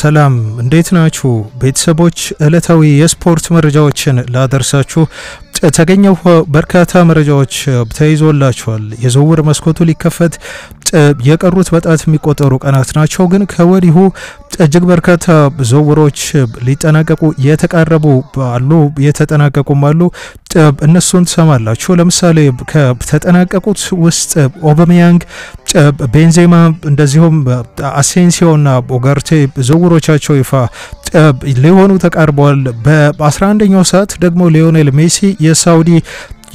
ሰላም እንዴት ናችሁ ቤተሰቦች? ዕለታዊ የስፖርት መረጃዎችን ላደርሳችሁ ተገኘው በርካታ መረጃዎች ተይዞላችኋል። የዝውውር መስኮቱ ሊከፈት የቀሩት በጣት የሚቆጠሩ ቀናት ናቸው። ግን ከወዲሁ እጅግ በርካታ ዝውውሮች ሊጠናቀቁ የተቃረቡ አሉ፣ የተጠናቀቁም አሉ። እነሱን ትሰማላችሁ። ለምሳሌ ከተጠናቀቁት ውስጥ ኦበሚያንግ፣ ቤንዜማ እንደዚሁም አሴንሲዮና ኦጋርቴ ዝውውሮቻቸው ይፋ ሊሆኑ ተቃርበዋል። በ11ኛው ሰዓት ደግሞ ሊዮኔል ሜሲ የሳውዲ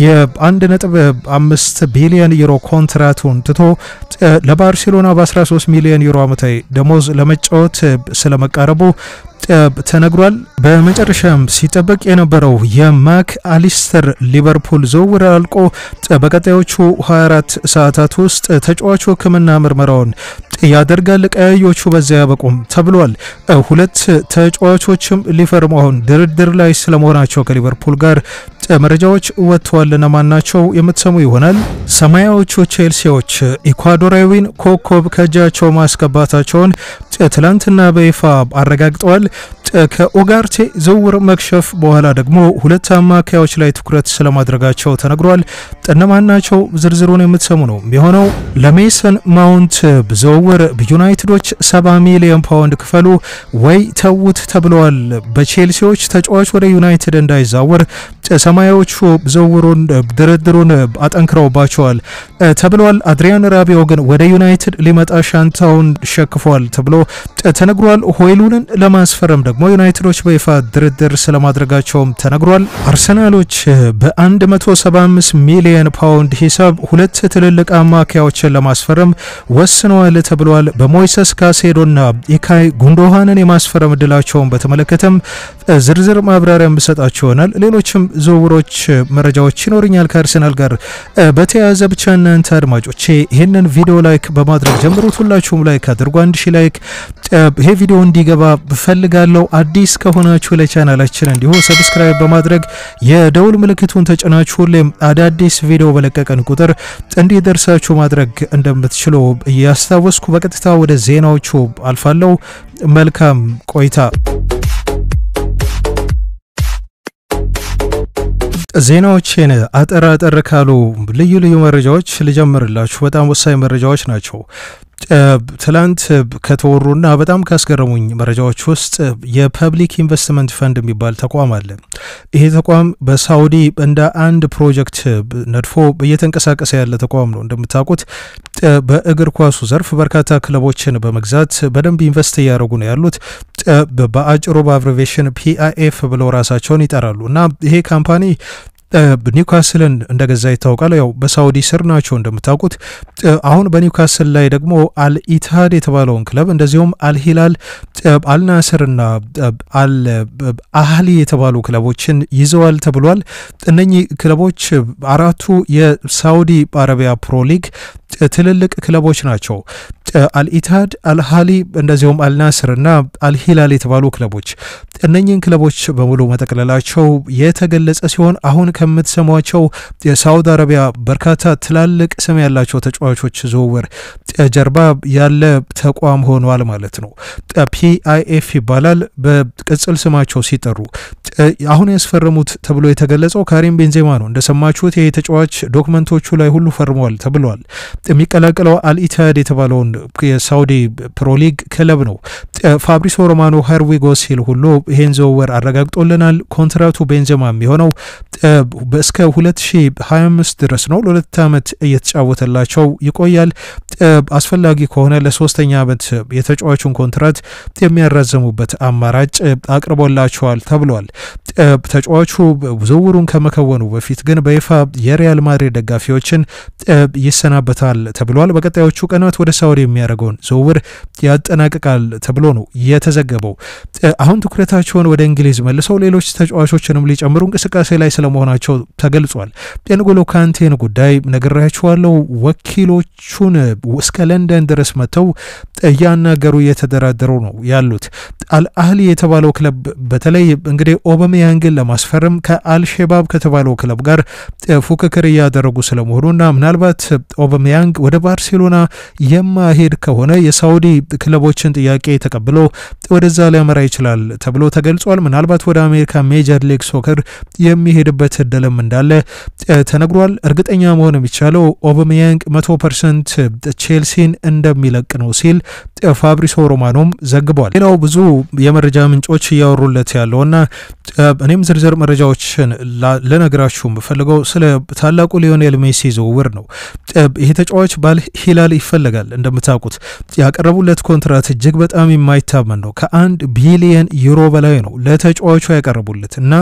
የአንድ ነጥብ አምስት ቢሊዮን ዩሮ ኮንትራቱን ትቶ ለባርሴሎና በ13 ሚሊዮን ዩሮ አመታዊ ደሞዝ ለመጫወት ስለመቃረቡ ተነግሯል። በመጨረሻም ሲጠበቅ የነበረው የማክ አሊስተር ሊቨርፑል ዝውውር አልቆ በቀጣዮቹ 24 ሰዓታት ውስጥ ተጫዋቹ ሕክምና ምርመራውን ያደርጋል። ቀያዮቹ በዚያ ያበቁም ተብሏል። ሁለት ተጫዋቾችም ሊፈርሙ አሁን ድርድር ላይ ስለመሆናቸው ከሊቨርፑል ጋር መረጃዎች ወጥተዋል። እነማን ናቸው የምትሰሙ ይሆናል። ሰማያዎቹ ቼልሲዎች ኢኳዶራዊን ኮከብ ከእጃቸው ማስገባታቸውን ትላንትና በይፋ አረጋግጠዋል። ከኦጋርቴ ዝውውር መክሸፍ በኋላ ደግሞ ሁለት አማካዮች ላይ ትኩረት ስለማድረጋቸው ተነግሯል። እነማናቸው? ዝርዝሩን የምትሰሙ ነው የሚሆነው። ለሜሰን ማውንት ዝውውር በዩናይትዶች 70 ሚሊዮን ፓውንድ ክፈሉ ወይ ተዉት ተብለዋል። በቼልሲዎች ተጫዋች ወደ ዩናይትድ እንዳይዛወር ሰማያዎቹ ዝውውሩን ድርድሩን አጠንክረውባቸዋል ተብለዋል። አድሪያን ራቢዮ ግን ወደ ዩናይትድ ሊመጣ ሻንታውን ሸክፏል ተብሎ ተነግሯል። ሆይሉንን ለማስፈ ለማስፈረም ደግሞ ዩናይትዶች በይፋ ድርድር ስለማድረጋቸውም ተነግሯል። አርሰናሎች በ175 ሚሊየን ፓውንድ ሂሳብ ሁለት ትልልቅ አማካዮችን ለማስፈረም ወስነዋል ተብሏል። በሞይሰስ ካሴዶና ኢካይ ጉንዶሃንን የማስፈረም እድላቸውን በተመለከተም ዝርዝር ማብራሪያ የምሰጣችሁ ይሆናል። ሌሎችም ዝውውሮች መረጃዎች ይኖርኛል ከአርሰናል ጋር በተያያዘ ብቻ እናንተ አድማጮች ይህንን ቪዲዮ ላይክ በማድረግ ጀምሩት። ሁላችሁም ላይክ አድርጉ። አንድ ሺ ላይክ ይሄ ቪዲዮ እንዲገባ ፈልጋለሁ። አዲስ ከሆናችሁ ለቻናላችን እንዲሁ ሰብስክራይብ በማድረግ የደውል ምልክቱን ተጭናችሁ ሁሌም አዳዲስ ቪዲዮ በለቀቀን ቁጥር እንዲደርሳችሁ ማድረግ እንደምትችሉ እያስታወስኩ በቀጥታ ወደ ዜናዎቹ አልፋለሁ። መልካም ቆይታ። ዜናዎችን አጠር አጠር ካሉ ልዩ ልዩ መረጃዎች ልጀምርላችሁ። በጣም ወሳኝ መረጃዎች ናቸው። ትላንት ከተወሩና በጣም ካስገረሙኝ መረጃዎች ውስጥ የፐብሊክ ኢንቨስትመንት ፈንድ የሚባል ተቋም አለ። ይሄ ተቋም በሳውዲ እንደ አንድ ፕሮጀክት ነድፎ እየተንቀሳቀሰ ያለ ተቋም ነው። እንደምታውቁት በእግር ኳሱ ዘርፍ በርካታ ክለቦችን በመግዛት በደንብ ኢንቨስት እያደረጉ ነው ያሉት። በአጭሩ በአብሬቬሽን ፒአይኤፍ ብለው ራሳቸውን ይጠራሉ እና ይሄ ካምፓኒ ኒውካስልን እንደገዛ ይታወቃል። ያው በሳውዲ ስር ናቸው እንደምታውቁት። አሁን በኒውካስል ላይ ደግሞ አልኢትሃድ የተባለውን ክለብ እንደዚሁም አልሂላል፣ አልናስርና አል የተባሉ ክለቦችን ይዘዋል ተብሏል። እነኚህ ክለቦች አራቱ የሳውዲ አረቢያ ፕሮ ሊግ ትልልቅ ክለቦች ናቸው። አልኢታድ፣ አልሃሊ እንደዚሁም አልናስር እና አልሂላል የተባሉ ክለቦች እነኚህን ክለቦች በሙሉ መጠቅለላቸው የተገለጸ ሲሆን አሁን ከምትሰሟቸው የሳውዲ አረቢያ በርካታ ትላልቅ ስም ያላቸው ተጫዋቾች ዝውውር ጀርባ ያለ ተቋም ሆኗል ማለት ነው። ፒአይኤፍ ይባላል በቅጽል ስማቸው ሲጠሩ። አሁን ያስፈረሙት ተብሎ የተገለጸው ካሪም ቤንዜማ ነው። እንደሰማችሁት ይህ ተጫዋች ዶክመንቶቹ ላይ ሁሉ ፈርመዋል ተብሏል። የሚቀላቀለው አልኢታድ የተባለውን የሳውዲ ፕሮሊግ ክለብ ነው። ፋብሪሶ ሮማኖ ሀርዊጎ ሲል ሁሉ ይህን ዝውውር አረጋግጦልናል። ኮንትራቱ ቤንዘማ የሚሆነው እስከ 2025 ድረስ ነው። ለሁለት ዓመት እየተጫወተላቸው ይቆያል። አስፈላጊ ከሆነ ለሶስተኛ ዓመት የተጫዋቹን ኮንትራት የሚያራዘሙበት አማራጭ አቅርቦላቸዋል ተብሏል። ተጫዋቹ ዝውውሩን ከመከወኑ በፊት ግን በይፋ የሪያል ማድሪድ ደጋፊዎችን ይሰናበታል ተብሏል። በቀጣዮቹ ቀናት ወደ ሳውዲ የሚያደርገውን ዝውውር ያጠናቅቃል ተብሎ ነው የተዘገበው። አሁን ትኩረታቸውን ወደ እንግሊዝ መልሰው ሌሎች ተጫዋቾችንም ሊጨምሩ እንቅስቃሴ ላይ ስለመሆናቸው ተገልጿል። የንጎሎ ካንቴን ጉዳይ ነግሬያችኋለሁ። ወኪሎቹን እስከ ለንደን ድረስ መጥተው እያናገሩ እየተደራደሩ ነው ያሉት። አልአህሊ የተባለው ክለብ በተለይ እንግዲህ ኦበሚያንግን ለማስፈረም ከአልሼባብ ከተባለው ክለብ ጋር ፉክክር እያደረጉ ስለመሆኑና ምናልባት ኦበሚያንግ ወደ ባርሴሎና የማሄ የሚሄድ ከሆነ የሳውዲ ክለቦችን ጥያቄ ተቀብሎ ወደዛ ሊያመራ ይችላል ተብሎ ተገልጿል። ምናልባት ወደ አሜሪካ ሜጀር ሊግ ሶከር የሚሄድበት እድልም እንዳለ ተነግሯል። እርግጠኛ መሆን የሚቻለው ኦባሜያንግ መቶ ፐርሰንት ቼልሲን እንደሚለቅ ነው ሲል ፋብሪሶ ሮማኖም ዘግቧል። ሌላው ብዙ የመረጃ ምንጮች እያወሩለት ያለውና እኔም ዝርዝር መረጃዎችን ልነግራችሁ የምፈልገው ስለ ታላቁ ሊዮኔል ሜሲ ዝውውር ነው። ይሄ ተጫዋች ባል ሂላል ይፈለጋል እንደምታ እንደምታውቁት ያቀረቡለት ኮንትራት እጅግ በጣም የማይታመን ነው። ከአንድ ቢሊየን ዩሮ በላይ ነው ለተጫዋቹ ያቀረቡለት እና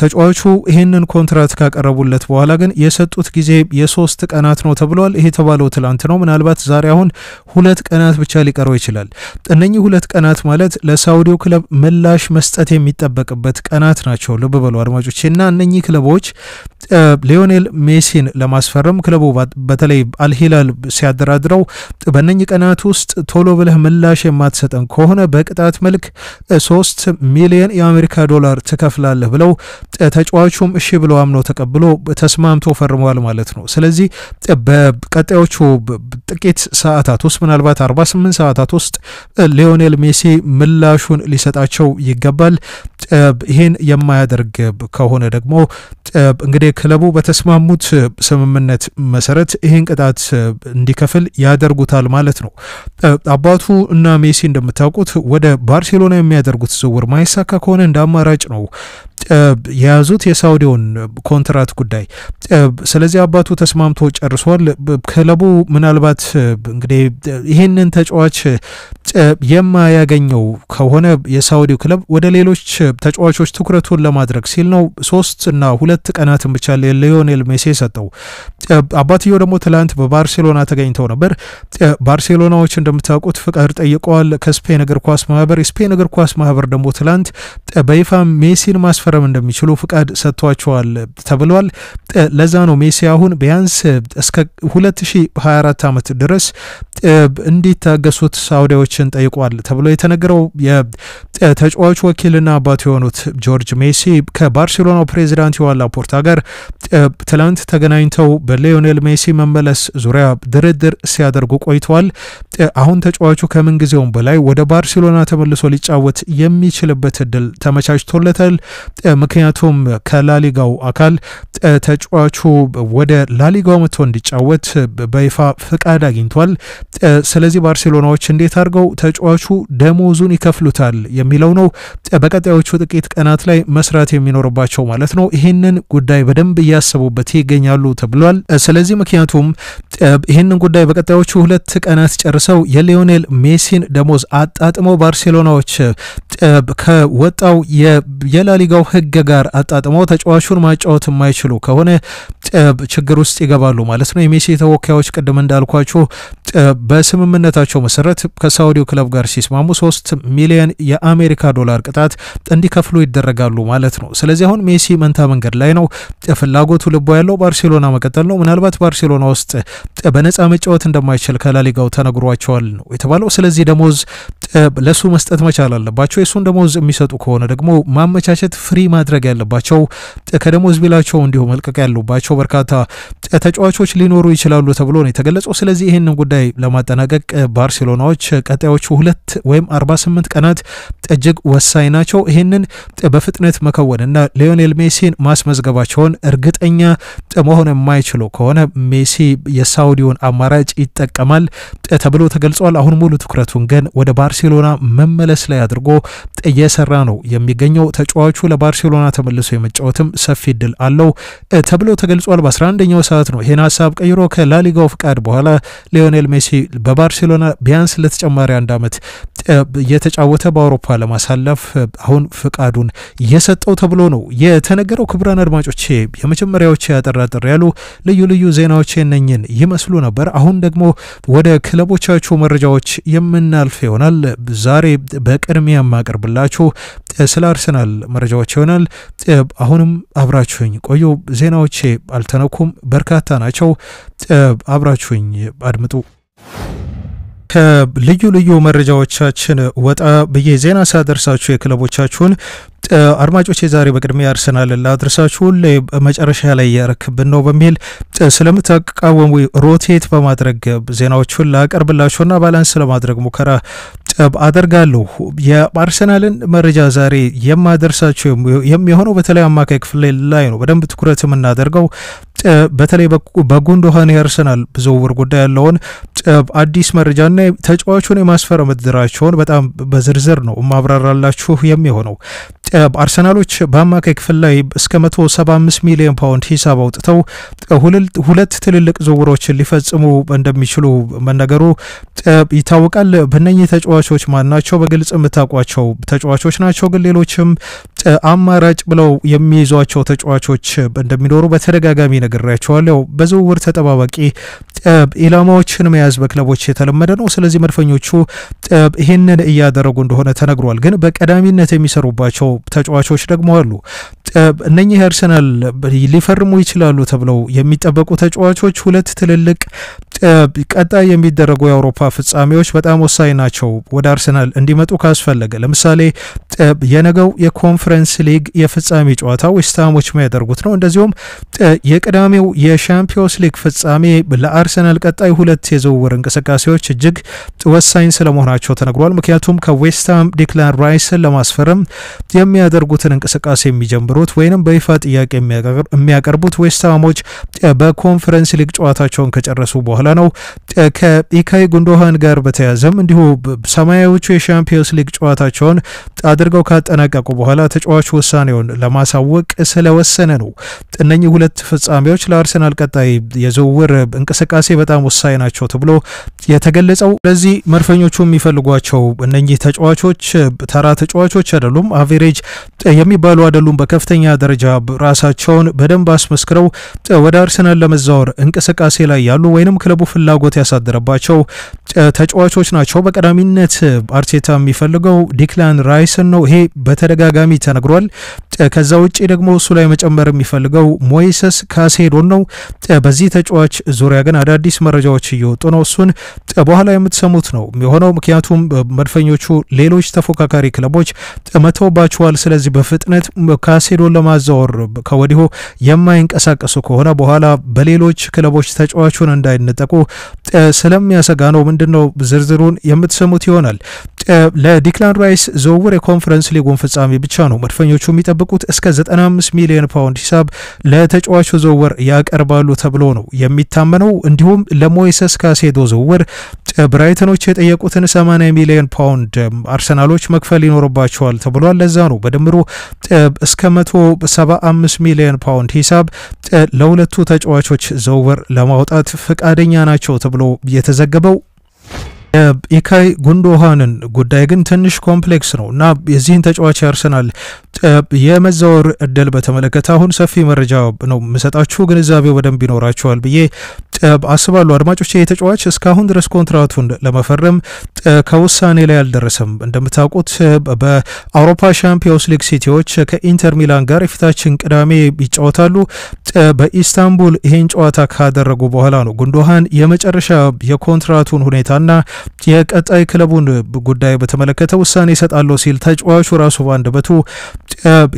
ተጫዋቹ ይህንን ኮንትራት ካቀረቡለት በኋላ ግን የሰጡት ጊዜ የሶስት ቀናት ነው ተብሏል። ይሄ የተባለው ትላንት ነው። ምናልባት ዛሬ አሁን ሁለት ቀናት ብቻ ሊቀረው ይችላል። እነኚህ ሁለት ቀናት ማለት ለሳውዲው ክለብ ምላሽ መስጠት የሚጠበቅበት ቀናት ናቸው። ልብ በሉ አድማጮች እና እነኚህ ክለቦች ሊዮኔል ሜሲን ለማስፈረም ክለቡ በተለይ አልሂላል ሲያደራድረው በእነኝህ ቀናት ውስጥ ቶሎ ብለህ ምላሽ የማትሰጠን ከሆነ በቅጣት መልክ ሶስት ሚሊየን የአሜሪካ ዶላር ትከፍላለህ ብለው ተጫዋቹም እሺ ብሎ አምኖ ተቀብሎ ተስማምቶ ፈርመዋል ማለት ነው። ስለዚህ በቀጣዮቹ ጥቂት ሰዓታት ውስጥ ምናልባት 48 ሰዓታት ውስጥ ሊዮኔል ሜሲ ምላሹን ሊሰጣቸው ይገባል። ይህን የማያደርግ ከሆነ ደግሞ እንግዲህ ክለቡ በተስማሙት ስምምነት መሰረት ይህን ቅጣት እንዲከፍል ያደርጉታል ማለት ነው። አባቱ እና ሜሲ እንደምታውቁት ወደ ባርሴሎና የሚያደርጉት ዝውውር ማይሳካ ከሆነ እንደ አማራጭ ነው የያዙት የሳውዲውን ኮንትራት ጉዳይ። ስለዚህ አባቱ ተስማምቶ ጨርሷል። ክለቡ ምናልባት እንግዲህ ይህንን ተጫዋች የማያገኘው ከሆነ የሳውዲው ክለብ ወደ ሌሎች ተጫዋቾች ትኩረቱን ለማድረግ ሲል ነው ሶስት እና ሁለት ቀናትን ብቻ ሊዮኔል ሜሴ ሰጠው። አባትየው ደግሞ ትላንት በባርሴሎና ተገኝተው ነበር። ባርሴሎናዎች እንደምታውቁት ፍቃድ ጠይቀዋል ከስፔን እግር ኳስ ማህበር። የስፔን እግር ኳስ ማህበር ደግሞ ትላንት በይፋ ሜሲን ማስፈ መፈረም እንደሚችሉ ፍቃድ ሰጥቷቸዋል ተብሏል። ለዛ ነው ሜሲ አሁን ቢያንስ እስከ 2024 ዓመት ድረስ እንዲታገሱት ሳውዲዎችን ጠይቋል ተብሎ የተነገረው የተጫዋቹ ወኪልና አባቱ የሆኑት ጆርጅ ሜሲ ከባርሴሎናው ፕሬዚዳንት ዮዋን ላፖርታ ጋር ትላንት ተገናኝተው በሊዮኔል ሜሲ መመለስ ዙሪያ ድርድር ሲያደርጉ ቆይተዋል። አሁን ተጫዋቹ ከምንጊዜውም በላይ ወደ ባርሴሎና ተመልሶ ሊጫወት የሚችልበት እድል ተመቻችቶለታል። ምክንያቱም ከላሊጋው አካል ተጫዋቹ ወደ ላሊጋው መጥቶ እንዲጫወት በይፋ ፍቃድ አግኝቷል። ስለዚህ ባርሴሎናዎች እንዴት አድርገው ተጫዋቹ ደሞዙን ይከፍሉታል የሚለው ነው በቀጣዮቹ ጥቂት ቀናት ላይ መስራት የሚኖርባቸው ማለት ነው። ይህንን ጉዳይ በደንብ እያሰቡበት ይገኛሉ ተብሏል። ስለዚህ ምክንያቱም ይህንን ጉዳይ በቀጣዮቹ ሁለት ቀናት ጨርሰው የሊዮኔል ሜሲን ደሞዝ አጣጥመው ባርሴሎናዎች ከወጣው የላሊጋው ሕግ ጋር አጣጥመው ተጫዋቹን ማጫወት የማይችሉ ከሆነ ችግር ውስጥ ይገባሉ ማለት ነው። የሜሲ ተወካዮች ቅድም እንዳልኳችሁ በስምምነታቸው መሰረት ከሳውዲው ክለብ ጋር ሲስማሙ ሶስት ሚሊየን የአሜሪካ ዶላር ቅጣት እንዲከፍሉ ይደረጋሉ ማለት ነው። ስለዚህ አሁን ሜሲ መንታ መንገድ ላይ ነው። ፍላጎቱ ልቦ ያለው ባርሴሎና መቀጠል ነው። ምናልባት ባርሴሎና ውስጥ በነጻ መጫወት እንደማይችል ከላሊጋው ተነግሯቸዋል ነው የተባለው። ስለዚህ ደሞዝ ለሱ መስጠት መቻል አለባቸው። የእሱን ደሞዝ የሚሰጡ ከሆነ ደግሞ ማመቻቸት፣ ፍሪ ማድረግ ያለባቸው ከደሞዝ ቢላቸው እንዲሁ መልቀቅ ያሉባቸው በርካታ ተጫዋቾች ሊኖሩ ይችላሉ ተብሎ ነው የተገለጸው። ስለዚህ ይህንን ጉዳይ ላይ ለማጠናቀቅ ባርሴሎናዎች ቀጣዮቹ ሁለት ወይም 48 ቀናት እጅግ ወሳኝ ናቸው። ይህንን በፍጥነት መከወንና ሊዮኔል ሜሲን ማስመዝገባቸውን እርግጠኛ መሆን የማይችሉ ከሆነ ሜሲ የሳውዲውን አማራጭ ይጠቀማል ተብሎ ተገልጿል። አሁን ሙሉ ትኩረቱን ግን ወደ ባርሴሎና መመለስ ላይ አድርጎ እየሰራ ነው የሚገኘው። ተጫዋቹ ለባርሴሎና ተመልሶ የመጫወትም ሰፊ እድል አለው ተብሎ ተገልጿል። በ11ኛው ሰዓት ነው ይህን ሀሳብ ቀይሮ ከላሊጋው ፍቃድ በኋላ ሊዮኔል ሜሲ በባርሴሎና ቢያንስ ለተጨማሪ አንድ ዓመት እየተጫወተ በአውሮፓ ለማሳለፍ አሁን ፍቃዱን የሰጠው ተብሎ ነው የተነገረው። ክቡራን አድማጮች የመጀመሪያዎች ያጠራጥር ያሉ ልዩ ልዩ ዜናዎች እነኝን ይመስሉ ነበር። አሁን ደግሞ ወደ ክለቦቻችሁ መረጃዎች የምናልፍ ይሆናል። ዛሬ በቅድሚያ የማቀርብላችሁ ስለ አርሰናል መረጃዎች ይሆናል። አሁንም አብራችሁኝ ቆዩ። ዜናዎቼ አልተነኩም፣ በርካታ ናቸው። አብራችሁኝ አድምጡ። ከልዩ ልዩ መረጃዎቻችን ወጣ ብዬ ዜና ሳደርሳችሁ የክለቦቻችሁን አድማጮች የዛሬ በቅድሚያ አርሰናልን ላድርሳችሁ መጨረሻ ላይ እያረክብን ነው በሚል ስለምታቃወሙ ሮቴት በማድረግ ዜናዎቹን ላቀርብላችሁና ባላንስ ለማድረግ ሙከራ አደርጋለሁ። የአርሰናልን መረጃ ዛሬ የማደርሳቸው የሚሆነው በተለይ አማካይ ክፍል ላይ ነው። በደንብ ትኩረት የምናደርገው በተለይ በጉንዶሃን የአርሰናል ዝውውር ጉዳይ ያለውን አዲስ መረጃና ተጫዋቹን የማስፈረም እድራቸውን በጣም በዝርዝር ነው ማብራራላችሁ የሚሆነው። አርሰናሎች በአማካይ ክፍል ላይ እስከ 175 ሚሊዮን ፓውንድ ሂሳብ አውጥተው ሁለት ትልልቅ ዝውውሮችን ሊፈጽሙ እንደሚችሉ መነገሩ ይታወቃል። በነኚህ ተጫዋቾ ተጫዋቾች ማናቸው በግልጽ የምታውቋቸው ተጫዋቾች ናቸው። ግን ሌሎችም አማራጭ ብለው የሚይዟቸው ተጫዋቾች እንደሚኖሩ በተደጋጋሚ ነግሬያቸዋለሁ። በዝውውር ተጠባባቂ ኢላማዎችን መያዝ በክለቦች የተለመደ ነው። ስለዚህ መድፈኞቹ ይህንን እያደረጉ እንደሆነ ተነግሯል። ግን በቀዳሚነት የሚሰሩባቸው ተጫዋቾች ደግሞ አሉ። እነኚህ አርሰናል ሊፈርሙ ይችላሉ ተብለው የሚጠበቁ ተጫዋቾች ሁለት ትልልቅ ቀጣይ የሚደረጉ የአውሮፓ ፍጻሜዎች በጣም ወሳኝ ናቸው። ወደ አርሰናል እንዲመጡ ካስፈለገ ለምሳሌ የነገው የኮንፈረንስ ሊግ የፍጻሜ ጨዋታ ዌስትሃሞች የሚያደርጉት ነው። እንደዚሁም የቅዳሜው የሻምፒዮንስ ሊግ ፍጻሜ ለአርሰናል ቀጣይ ሁለት የዝውውር እንቅስቃሴዎች እጅግ ወሳኝ ስለመሆናቸው ተነግሯል። ምክንያቱም ከዌስትሃም ዲክላን ራይስን ለማስፈረም የሚያደርጉትን እንቅስቃሴ የሚጀምሩ የሚያቀርቡት ወይንም በይፋ ጥያቄ የሚያቀርቡት ዌስትሃሞች በኮንፈረንስ ሊግ ጨዋታቸውን ከጨረሱ በኋላ ነው። ከኢካይ ጉንዶሃን ጋር በተያዘም እንዲሁ ሰማያዎቹ የሻምፒዮንስ ሊግ ጨዋታቸውን አድርገው ካጠናቀቁ በኋላ ተጫዋች ውሳኔውን ለማሳወቅ ስለወሰነ ነው። እነኚህ ሁለት ፍጻሜዎች ለአርሰናል ቀጣይ የዝውውር እንቅስቃሴ በጣም ወሳኝ ናቸው ተብሎ የተገለጸው። ስለዚህ መድፈኞቹ የሚፈልጓቸው እነኚህ ተጫዋቾች ተራ ተጫዋቾች አይደሉም፣ አቬሬጅ የሚባሉ አይደሉም። በከፍተ በከፍተኛ ደረጃ ራሳቸውን በደንብ አስመስክረው ወደ አርሰናል ለመዛወር እንቅስቃሴ ላይ ያሉ ወይንም ክለቡ ፍላጎት ያሳደረባቸው ተጫዋቾች ናቸው። በቀዳሚነት አርቴታ የሚፈልገው ዲክላን ራይስን ነው። ይሄ በተደጋጋሚ ተነግሯል። ከዛ ውጭ ደግሞ እሱ ላይ መጨመር የሚፈልገው ሞይሰስ ካሴዶን ነው። በዚህ ተጫዋች ዙሪያ ግን አዳዲስ መረጃዎች እየወጡ ነው። እሱን በኋላ የምትሰሙት ነው የሚሆነው። ምክንያቱም መድፈኞቹ ሌሎች ተፎካካሪ ክለቦች መተውባቸዋል። ስለዚህ በፍጥነት ካሴዶን ለማዛወር ከወዲሁ የማይንቀሳቀሱ ከሆነ በኋላ በሌሎች ክለቦች ተጫዋቹን እንዳይነጠቁ ስለሚያሰጋ ነው። ምንድን ነው ዝርዝሩን የምትሰሙት ይሆናል። ለዲክላን ራይስ ዝውውር የኮንፈረንስ ሊጉን ፍጻሜ ብቻ ነው መድፈኞቹ የሚጠብቁት። እስከ 95 ሚሊዮን ፓውንድ ሂሳብ ለተጫዋቹ ዝውውር ያቀርባሉ ተብሎ ነው የሚታመነው። እንዲሁም ለሞይሰስ ካሴዶ ዝውውር ብራይተኖች የጠየቁትን 80 ሚሊዮን ፓውንድ አርሰናሎች መክፈል ይኖርባቸዋል ተብሏል። ለዛ ነው በድምሩ እስከ 175 ሚሊዮን ፓውንድ ሂሳብ ለሁለቱ ተጫዋቾች ዝውውር ለማውጣት ፈቃደኛ ናቸው ተብሎ የተዘገበው። የኢካይ ጉንዶሃንን ጉዳይ ግን ትንሽ ኮምፕሌክስ ነው እና የዚህን ተጫዋች ያርሰናል የመዛወር እድል በተመለከተ አሁን ሰፊ መረጃ ነው የምሰጣችሁ። ግንዛቤው በደንብ ይኖራችኋል ብዬ አስባሉ አድማጮች። ይህ ተጫዋች እስካሁን ድረስ ኮንትራቱን ለመፈረም ከውሳኔ ላይ አልደረሰም። እንደምታውቁት በአውሮፓ ሻምፒዮንስ ሊግ ሲቲዎች ከኢንተር ሚላን ጋር የፊታችን ቅዳሜ ይጫወታሉ። በኢስታንቡል ይህን ጨዋታ ካደረጉ በኋላ ነው ጉንዶሃን የመጨረሻ የኮንትራቱን ሁኔታና የቀጣይ ክለቡን ጉዳይ በተመለከተ ውሳኔ ይሰጣለሁ ሲል ተጫዋቹ ራሱ በአንደበቱ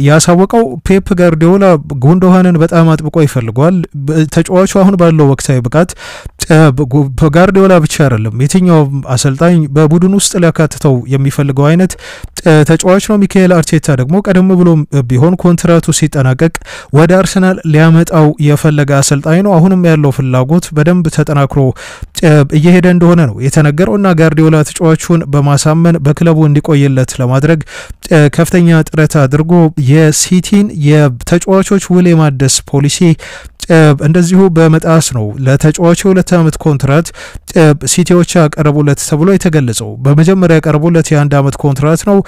ያሳወቀው። ፔፕ ጋርዲዮላ ጉንዶሃንን በጣም አጥብቆ ይፈልጓል። ተጫዋቹ አሁን ባለው ወቅታዊ ብቃት በጋርዲዮላ ብቻ አይደለም የትኛውም አሰልጣኝ በቡድን ውስጥ ሊያካትተው የሚፈልገው አይነት ተጫዋች ነው። ሚካኤል አርቴታ ደግሞ ቀደም ብሎ ቢሆን ኮንትራቱ ሲጠናቀቅ ወደ አርሰናል ሊያመጣው የፈለገ አሰልጣኝ ነው። አሁንም ያለው ፍላጎት በደንብ ተጠናክሮ እየሄደ እንደሆነ ነው የተነገረው እና ጋርዲዮላ ተጫዋቹን በማሳመን በክለቡ እንዲቆይለት ለማድረግ ከፍተኛ ጥረት አድርጎ የሲቲን የተጫዋቾች ውል የማደስ ፖሊሲ እንደዚሁ በመጣስ ነው ለተጫዋቹ የሁለት ዓመት ኮንትራት ሲቲዎች ያቀረቡለት ተብሎ የተገለጸው። በመጀመሪያ ያቀረቡለት የአንድ ዓመት ኮንትራት ነው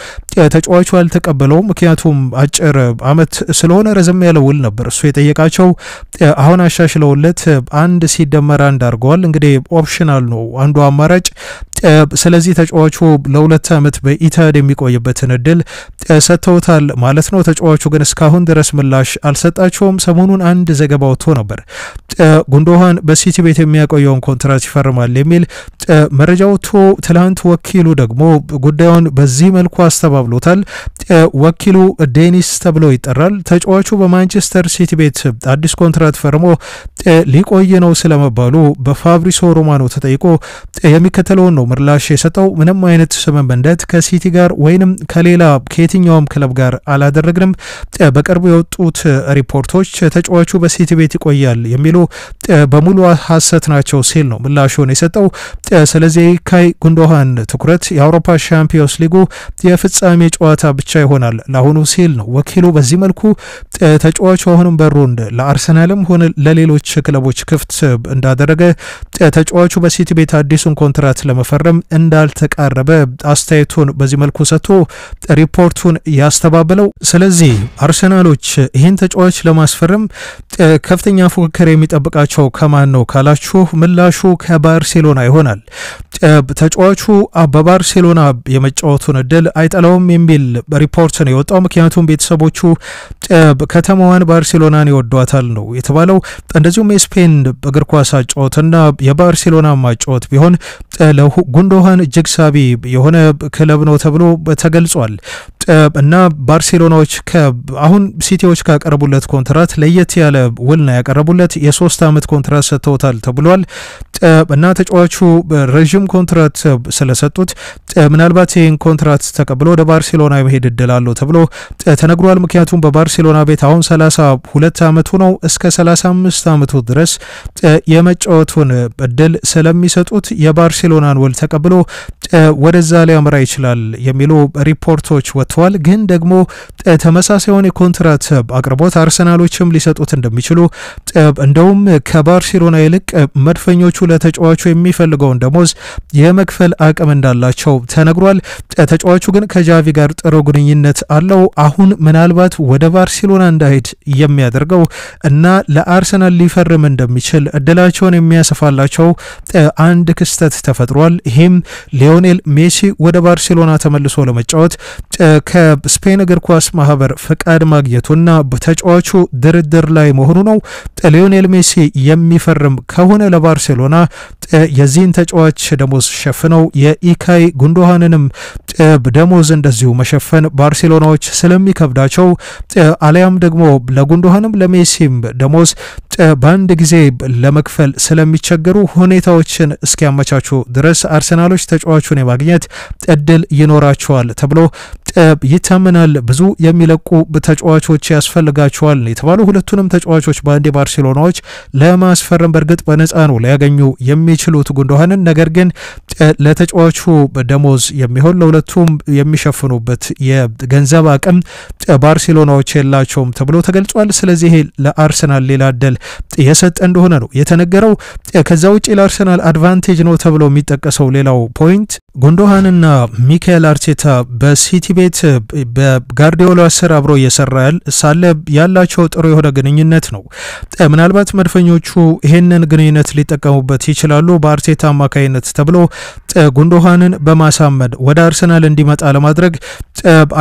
ተጫዋቹ አልተቀበለው ምክንያቱም አጭር ዓመት ስለሆነ ረዘም ያለ ውል ነበር እሱ የጠየቃቸው። አሁን አሻሽለውለት አንድ ሲደመር አንድ አድርገዋል። እንግዲህ ኦፕሽናል ነው አንዱ አማራጭ ስለዚህ ተጫዋቹ ለሁለት ዓመት በኢታድ የሚቆይበትን እድል ሰጥተውታል ማለት ነው። ተጫዋቹ ግን እስካሁን ድረስ ምላሽ አልሰጣቸውም። ሰሞኑን አንድ ዘገባ ወጥቶ ነበር። ጉንዶሃን በሲቲ ቤት የሚያቆየውን ኮንትራት ይፈርማል የሚል መረጃ ወጥቶ ትላንት ወኪሉ ደግሞ ጉዳዩን በዚህ መልኩ አስተባብሎታል። ወኪሉ ዴኒስ ተብሎ ይጠራል። ተጫዋቹ በማንቸስተር ሲቲ ቤት አዲስ ኮንትራት ፈርሞ ሊቆይ ነው ስለመባሉ በፋብሪሶ ሮማኖ ተጠይቆ የሚከተለውን ነው ምላሽ የሰጠው ምንም አይነት ስምምነት ከሲቲ ጋር ወይንም ከሌላ ከየትኛውም ክለብ ጋር አላደረግንም፣ በቅርቡ የወጡት ሪፖርቶች ተጫዋቹ በሲቲ ቤት ይቆያል የሚሉ በሙሉ ሀሰት ናቸው ሲል ነው ምላሹን የሰጠው። ስለዚህ የኢልካይ ጉንዶሃን ትኩረት የአውሮፓ ሻምፒዮንስ ሊጉ የፍጻሜ ጨዋታ ብቻ ይሆናል ለአሁኑ ሲል ነው ወኪሉ። በዚህ መልኩ ተጫዋቹ አሁንም በሩን ለአርሰናልም ሆነ ለሌሎች ክለቦች ክፍት እንዳደረገ ተጫዋቹ በሲቲ ቤት አዲሱን ኮንትራት ለመፈ ሊፈርም እንዳልተቃረበ አስተያየቱን በዚህ መልኩ ሰጥቶ ሪፖርቱን ያስተባበለው። ስለዚህ አርሰናሎች ይህን ተጫዋች ለማስፈረም ከፍተኛ ፉክክር የሚጠብቃቸው ከማን ነው ካላችሁ ምላሹ ከባርሴሎና ይሆናል። ተጫዋቹ በባርሴሎና የመጫወቱን እድል አይጠላውም የሚል ሪፖርት ነው የወጣው። ምክንያቱም ቤተሰቦቹ ከተማዋን ባርሴሎናን ይወዷታል ነው የተባለው። እንደዚሁም የስፔን እግር ኳስ አጫወትና የባርሴሎና ማጫወት ቢሆን ጉንዶሃን እጅግ ሳቢ የሆነ ክለብ ነው ተብሎ ተገልጿል። እና ባርሴሎናዎች አሁን ሲቲዎች ካቀረቡለት ኮንትራት ለየት ያለ ውል ነው ያቀረቡለት። የሶስት ዓመት ኮንትራት ሰጥተውታል ተብሏል እና ተጫዋቹ ረዥም ኮንትራት ስለሰጡት ምናልባት ይህን ኮንትራት ተቀብሎ ወደ ባርሴሎና የመሄድ እድል አለው ተብሎ ተነግሯል። ምክንያቱም በባርሴሎና ቤት አሁን 32 ዓመቱ ነው እስከ 35 ዓመቱ ድረስ የመጫወቱን እድል ስለሚሰጡት የባርሴሎናን ውል ተቀብሎ ወደዛ ሊያመራ ይችላል የሚሉ ሪፖርቶች ወጥ ተሰጥቷል። ግን ደግሞ ተመሳሳዩን የኮንትራት አቅርቦት አርሰናሎችም ሊሰጡት እንደሚችሉ እንደውም ከባርሴሎና ይልቅ መድፈኞቹ ለተጫዋቹ የሚፈልገውን ደሞዝ የመክፈል አቅም እንዳላቸው ተነግሯል። ተጫዋቹ ግን ከጃቪ ጋር ጥሩ ግንኙነት አለው። አሁን ምናልባት ወደ ባርሴሎና እንዳሄድ የሚያደርገው እና ለአርሰናል ሊፈርም እንደሚችል እድላቸውን የሚያሰፋላቸው አንድ ክስተት ተፈጥሯል። ይህም ሊዮኔል ሜሲ ወደ ባርሴሎና ተመልሶ ለመጫወት ከስፔን እግር ኳስ ማህበር ፍቃድ ማግኘቱና በተጫዋቹ ድርድር ላይ መሆኑ ነው። ሊዮኔል ሜሲ የሚፈርም ከሆነ ለባርሴሎና የዚህን ተጫዋች ደሞዝ ሸፍነው የኢካይ ጉንዶሃንንም ደሞዝ እንደዚሁ መሸፈን ባርሴሎናዎች ስለሚከብዳቸው አሊያም ደግሞ ለጉንዶሃንም ለሜሲም ደሞዝ በአንድ ጊዜ ለመክፈል ስለሚቸገሩ ሁኔታዎችን እስኪያመቻቹ ድረስ አርሰናሎች ተጫዋቹን የማግኘት እድል ይኖራቸዋል ተብሎ ይታመናል። ብዙ የሚለቁ ተጫዋቾች ያስፈልጋቸዋል የተባሉ ሁለቱንም ተጫዋቾች በአንዴ ባርሴሎናዎች ለማስፈረም በእርግጥ በነፃ ነው ሊያገኙ የሚችሉት ጉንዶሃንን። ነገር ግን ለተጫዋቹ ደሞዝ የሚሆን ለሁለ ሁለቱም የሚሸፍኑበት የገንዘብ አቅም ባርሴሎናዎች የላቸውም ተብሎ ተገልጿል። ስለዚህ ይሄ ለአርሰናል ሌላ እድል የሰጠ እንደሆነ ነው የተነገረው። ከዛ ውጭ ለአርሰናል አድቫንቴጅ ነው ተብሎ የሚጠቀሰው ሌላው ፖይንት ጎንዶሃንና ሚካኤል አርቴታ በሲቲ ቤት በጋርዲዮላ ስር አብሮ እየሰራ ሳለ ያላቸው ጥሩ የሆነ ግንኙነት ነው። ምናልባት መድፈኞቹ ይህንን ግንኙነት ሊጠቀሙበት ይችላሉ በአርቴታ አማካይነት ተብሎ ጎንዶሃንን በማሳመን ወደ አርሰናል አርሰናል እንዲመጣ ለማድረግ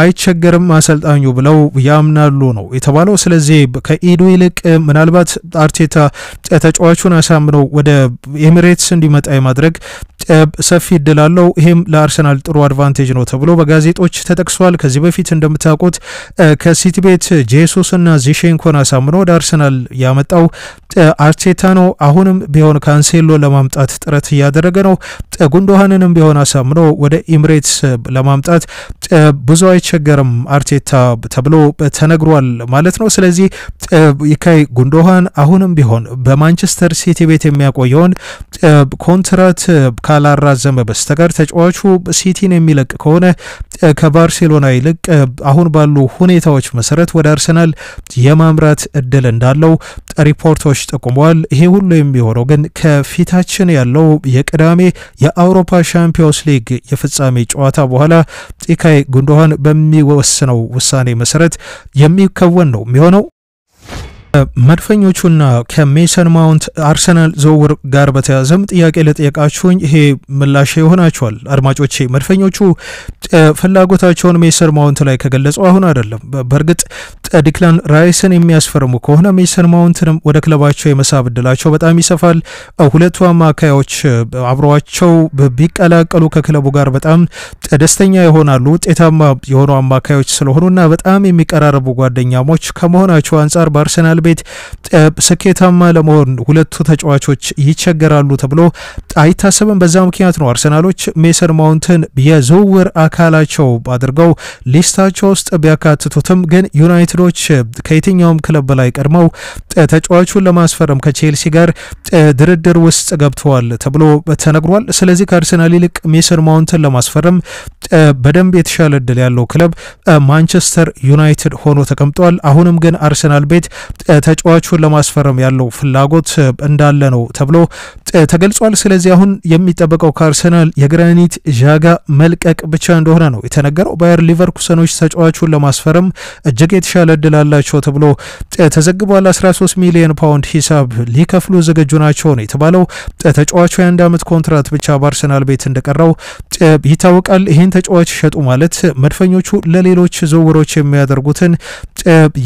አይቸገርም አሰልጣኙ ብለው ያምናሉ ነው የተባለው። ስለዚህ ከኢዱ ይልቅ ምናልባት አርቴታ ተጫዋቹን አሳምነው ወደ ኤሚሬትስ እንዲመጣ የማድረግ ሰፊ እድል አለው። ይህም ለአርሰናል ጥሩ አድቫንቴጅ ነው ተብሎ በጋዜጦች ተጠቅሷል። ከዚህ በፊት እንደምታውቁት ከሲቲ ቤት ጄሱስ እና ዚሼንኮን አሳምኖ ወደ አርሰናል ያመጣው አርቴታ ነው። አሁንም ቢሆን ካንሴሎ ለማምጣት ጥረት እያደረገ ነው። ጉንዶሃንንም ቢሆን አሳምኖ ወደ ኢምሬትስ ለማምጣት ብዙ አይቸገርም አርቴታ ተብሎ ተነግሯል ማለት ነው። ስለዚህ ይካይ ጉንዶሃን አሁንም ቢሆን በማንቸስተር ሲቲ ቤት የሚያቆየውን ኮንትራት ካላራዘመ በስተቀር ተጫዋቹ ሲቲን የሚለቅ ከሆነ ከባርሴሎና ይልቅ አሁን ባሉ ሁኔታዎች መሰረት ወደ አርሰናል የማምራት እድል እንዳለው ሪፖርቶች ጠቁመዋል። ይሄ ሁሉ የሚሆነው ግን ከፊታችን ያለው የቅዳሜ የአውሮፓ ሻምፒዮንስ ሊግ የፍጻሜ ጨዋታ በኋላ ኢልካይ ጉንዶሃን በሚወስነው ውሳኔ መሰረት የሚከወን ነው የሚሆነው። መድፈኞቹና ከሜሰን ማውንት አርሰናል ዝውውር ጋር በተያዘም ጥያቄ ለጠየቃችሁኝ ይሄ ምላሽ ይሆናችኋል አድማጮቼ። መድፈኞቹ ፍላጎታቸውን ሜሰን ማውንት ላይ ከገለጹ አሁን አይደለም። በእርግጥ ዲክላን ራይስን የሚያስፈርሙ ከሆነ ሜሰን ማውንትንም ወደ ክለባቸው የመሳብ እድላቸው በጣም ይሰፋል። ሁለቱ አማካዮች አብረዋቸው ቢቀላቀሉ ከክለቡ ጋር በጣም ደስተኛ ይሆናሉ። ውጤታማ የሆኑ አማካዮች ስለሆኑና በጣም የሚቀራረቡ ጓደኛሞች ከመሆናቸው አንጻር በአርሰናል ቤት ስኬታማ ለመሆን ሁለቱ ተጫዋቾች ይቸገራሉ ተብሎ አይታሰብም። በዛ ምክንያት ነው አርሰናሎች ሜሰን ማውንትን የዝውውር አካላቸው አድርገው ሊስታቸው ውስጥ ቢያካትቱትም ግን ዩናይትዶች ከየትኛውም ክለብ በላይ ቀድመው ተጫዋቹን ለማስፈረም ከቼልሲ ጋር ድርድር ውስጥ ገብተዋል ተብሎ ተነግሯል። ስለዚህ ከአርሰናል ይልቅ ሜሰን ማውንትን ለማስፈረም በደንብ የተሻለ እድል ያለው ክለብ ማንቸስተር ዩናይትድ ሆኖ ተቀምጧል። አሁንም ግን አርሰናል ቤት ተጫዋቹን ለማስፈረም ያለው ፍላጎት እንዳለ ነው ተብሎ ተገልጿል። ስለዚህ አሁን የሚጠበቀው ከአርሰናል የግራኒት ዣጋ መልቀቅ ብቻ እንደሆነ ነው የተነገረው። ባየር ሊቨርኩሰኖች ተጫዋቹን ለማስፈረም እጅግ የተሻለ እድል አላቸው ተብሎ ተዘግቧል። 13 ሚሊዮን ፓውንድ ሂሳብ ሊከፍሉ ዝግጁ ናቸው ነው የተባለው። ተጫዋቹ የአንድ ዓመት ኮንትራት ብቻ በአርሰናል ቤት እንደቀረው ይታወቃል። ይህን ተጫዋች ሸጡ ማለት መድፈኞቹ ለሌሎች ዝውውሮች የሚያደርጉትን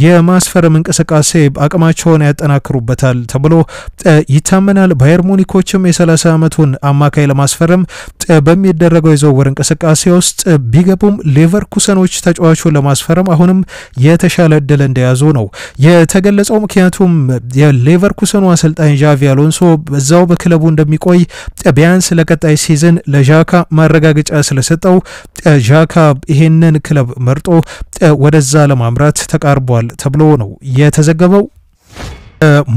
የማስፈረም እንቅስቃሴ አቅማቸውን ያጠናክሩበታል ተብሎ ይታመናል። ባየር ሙኒኮ ባንኮችም የ30 ዓመቱን አማካይ ለማስፈረም በሚደረገው የዝውውር እንቅስቃሴ ውስጥ ቢገቡም ሌቨርኩሰኖች ተጫዋቹን ለማስፈረም አሁንም የተሻለ እድል እንደያዙ ነው የተገለጸው። ምክንያቱም የሌቨርኩሰኑ አሰልጣኝ ዣቪ አሎንሶ በዛው በክለቡ እንደሚቆይ ቢያንስ ለቀጣይ ሲዝን ለዣካ ማረጋገጫ ስለሰጠው ዣካ ይሄንን ክለብ መርጦ ወደዛ ለማምራት ተቃርቧል ተብሎ ነው የተዘገበው።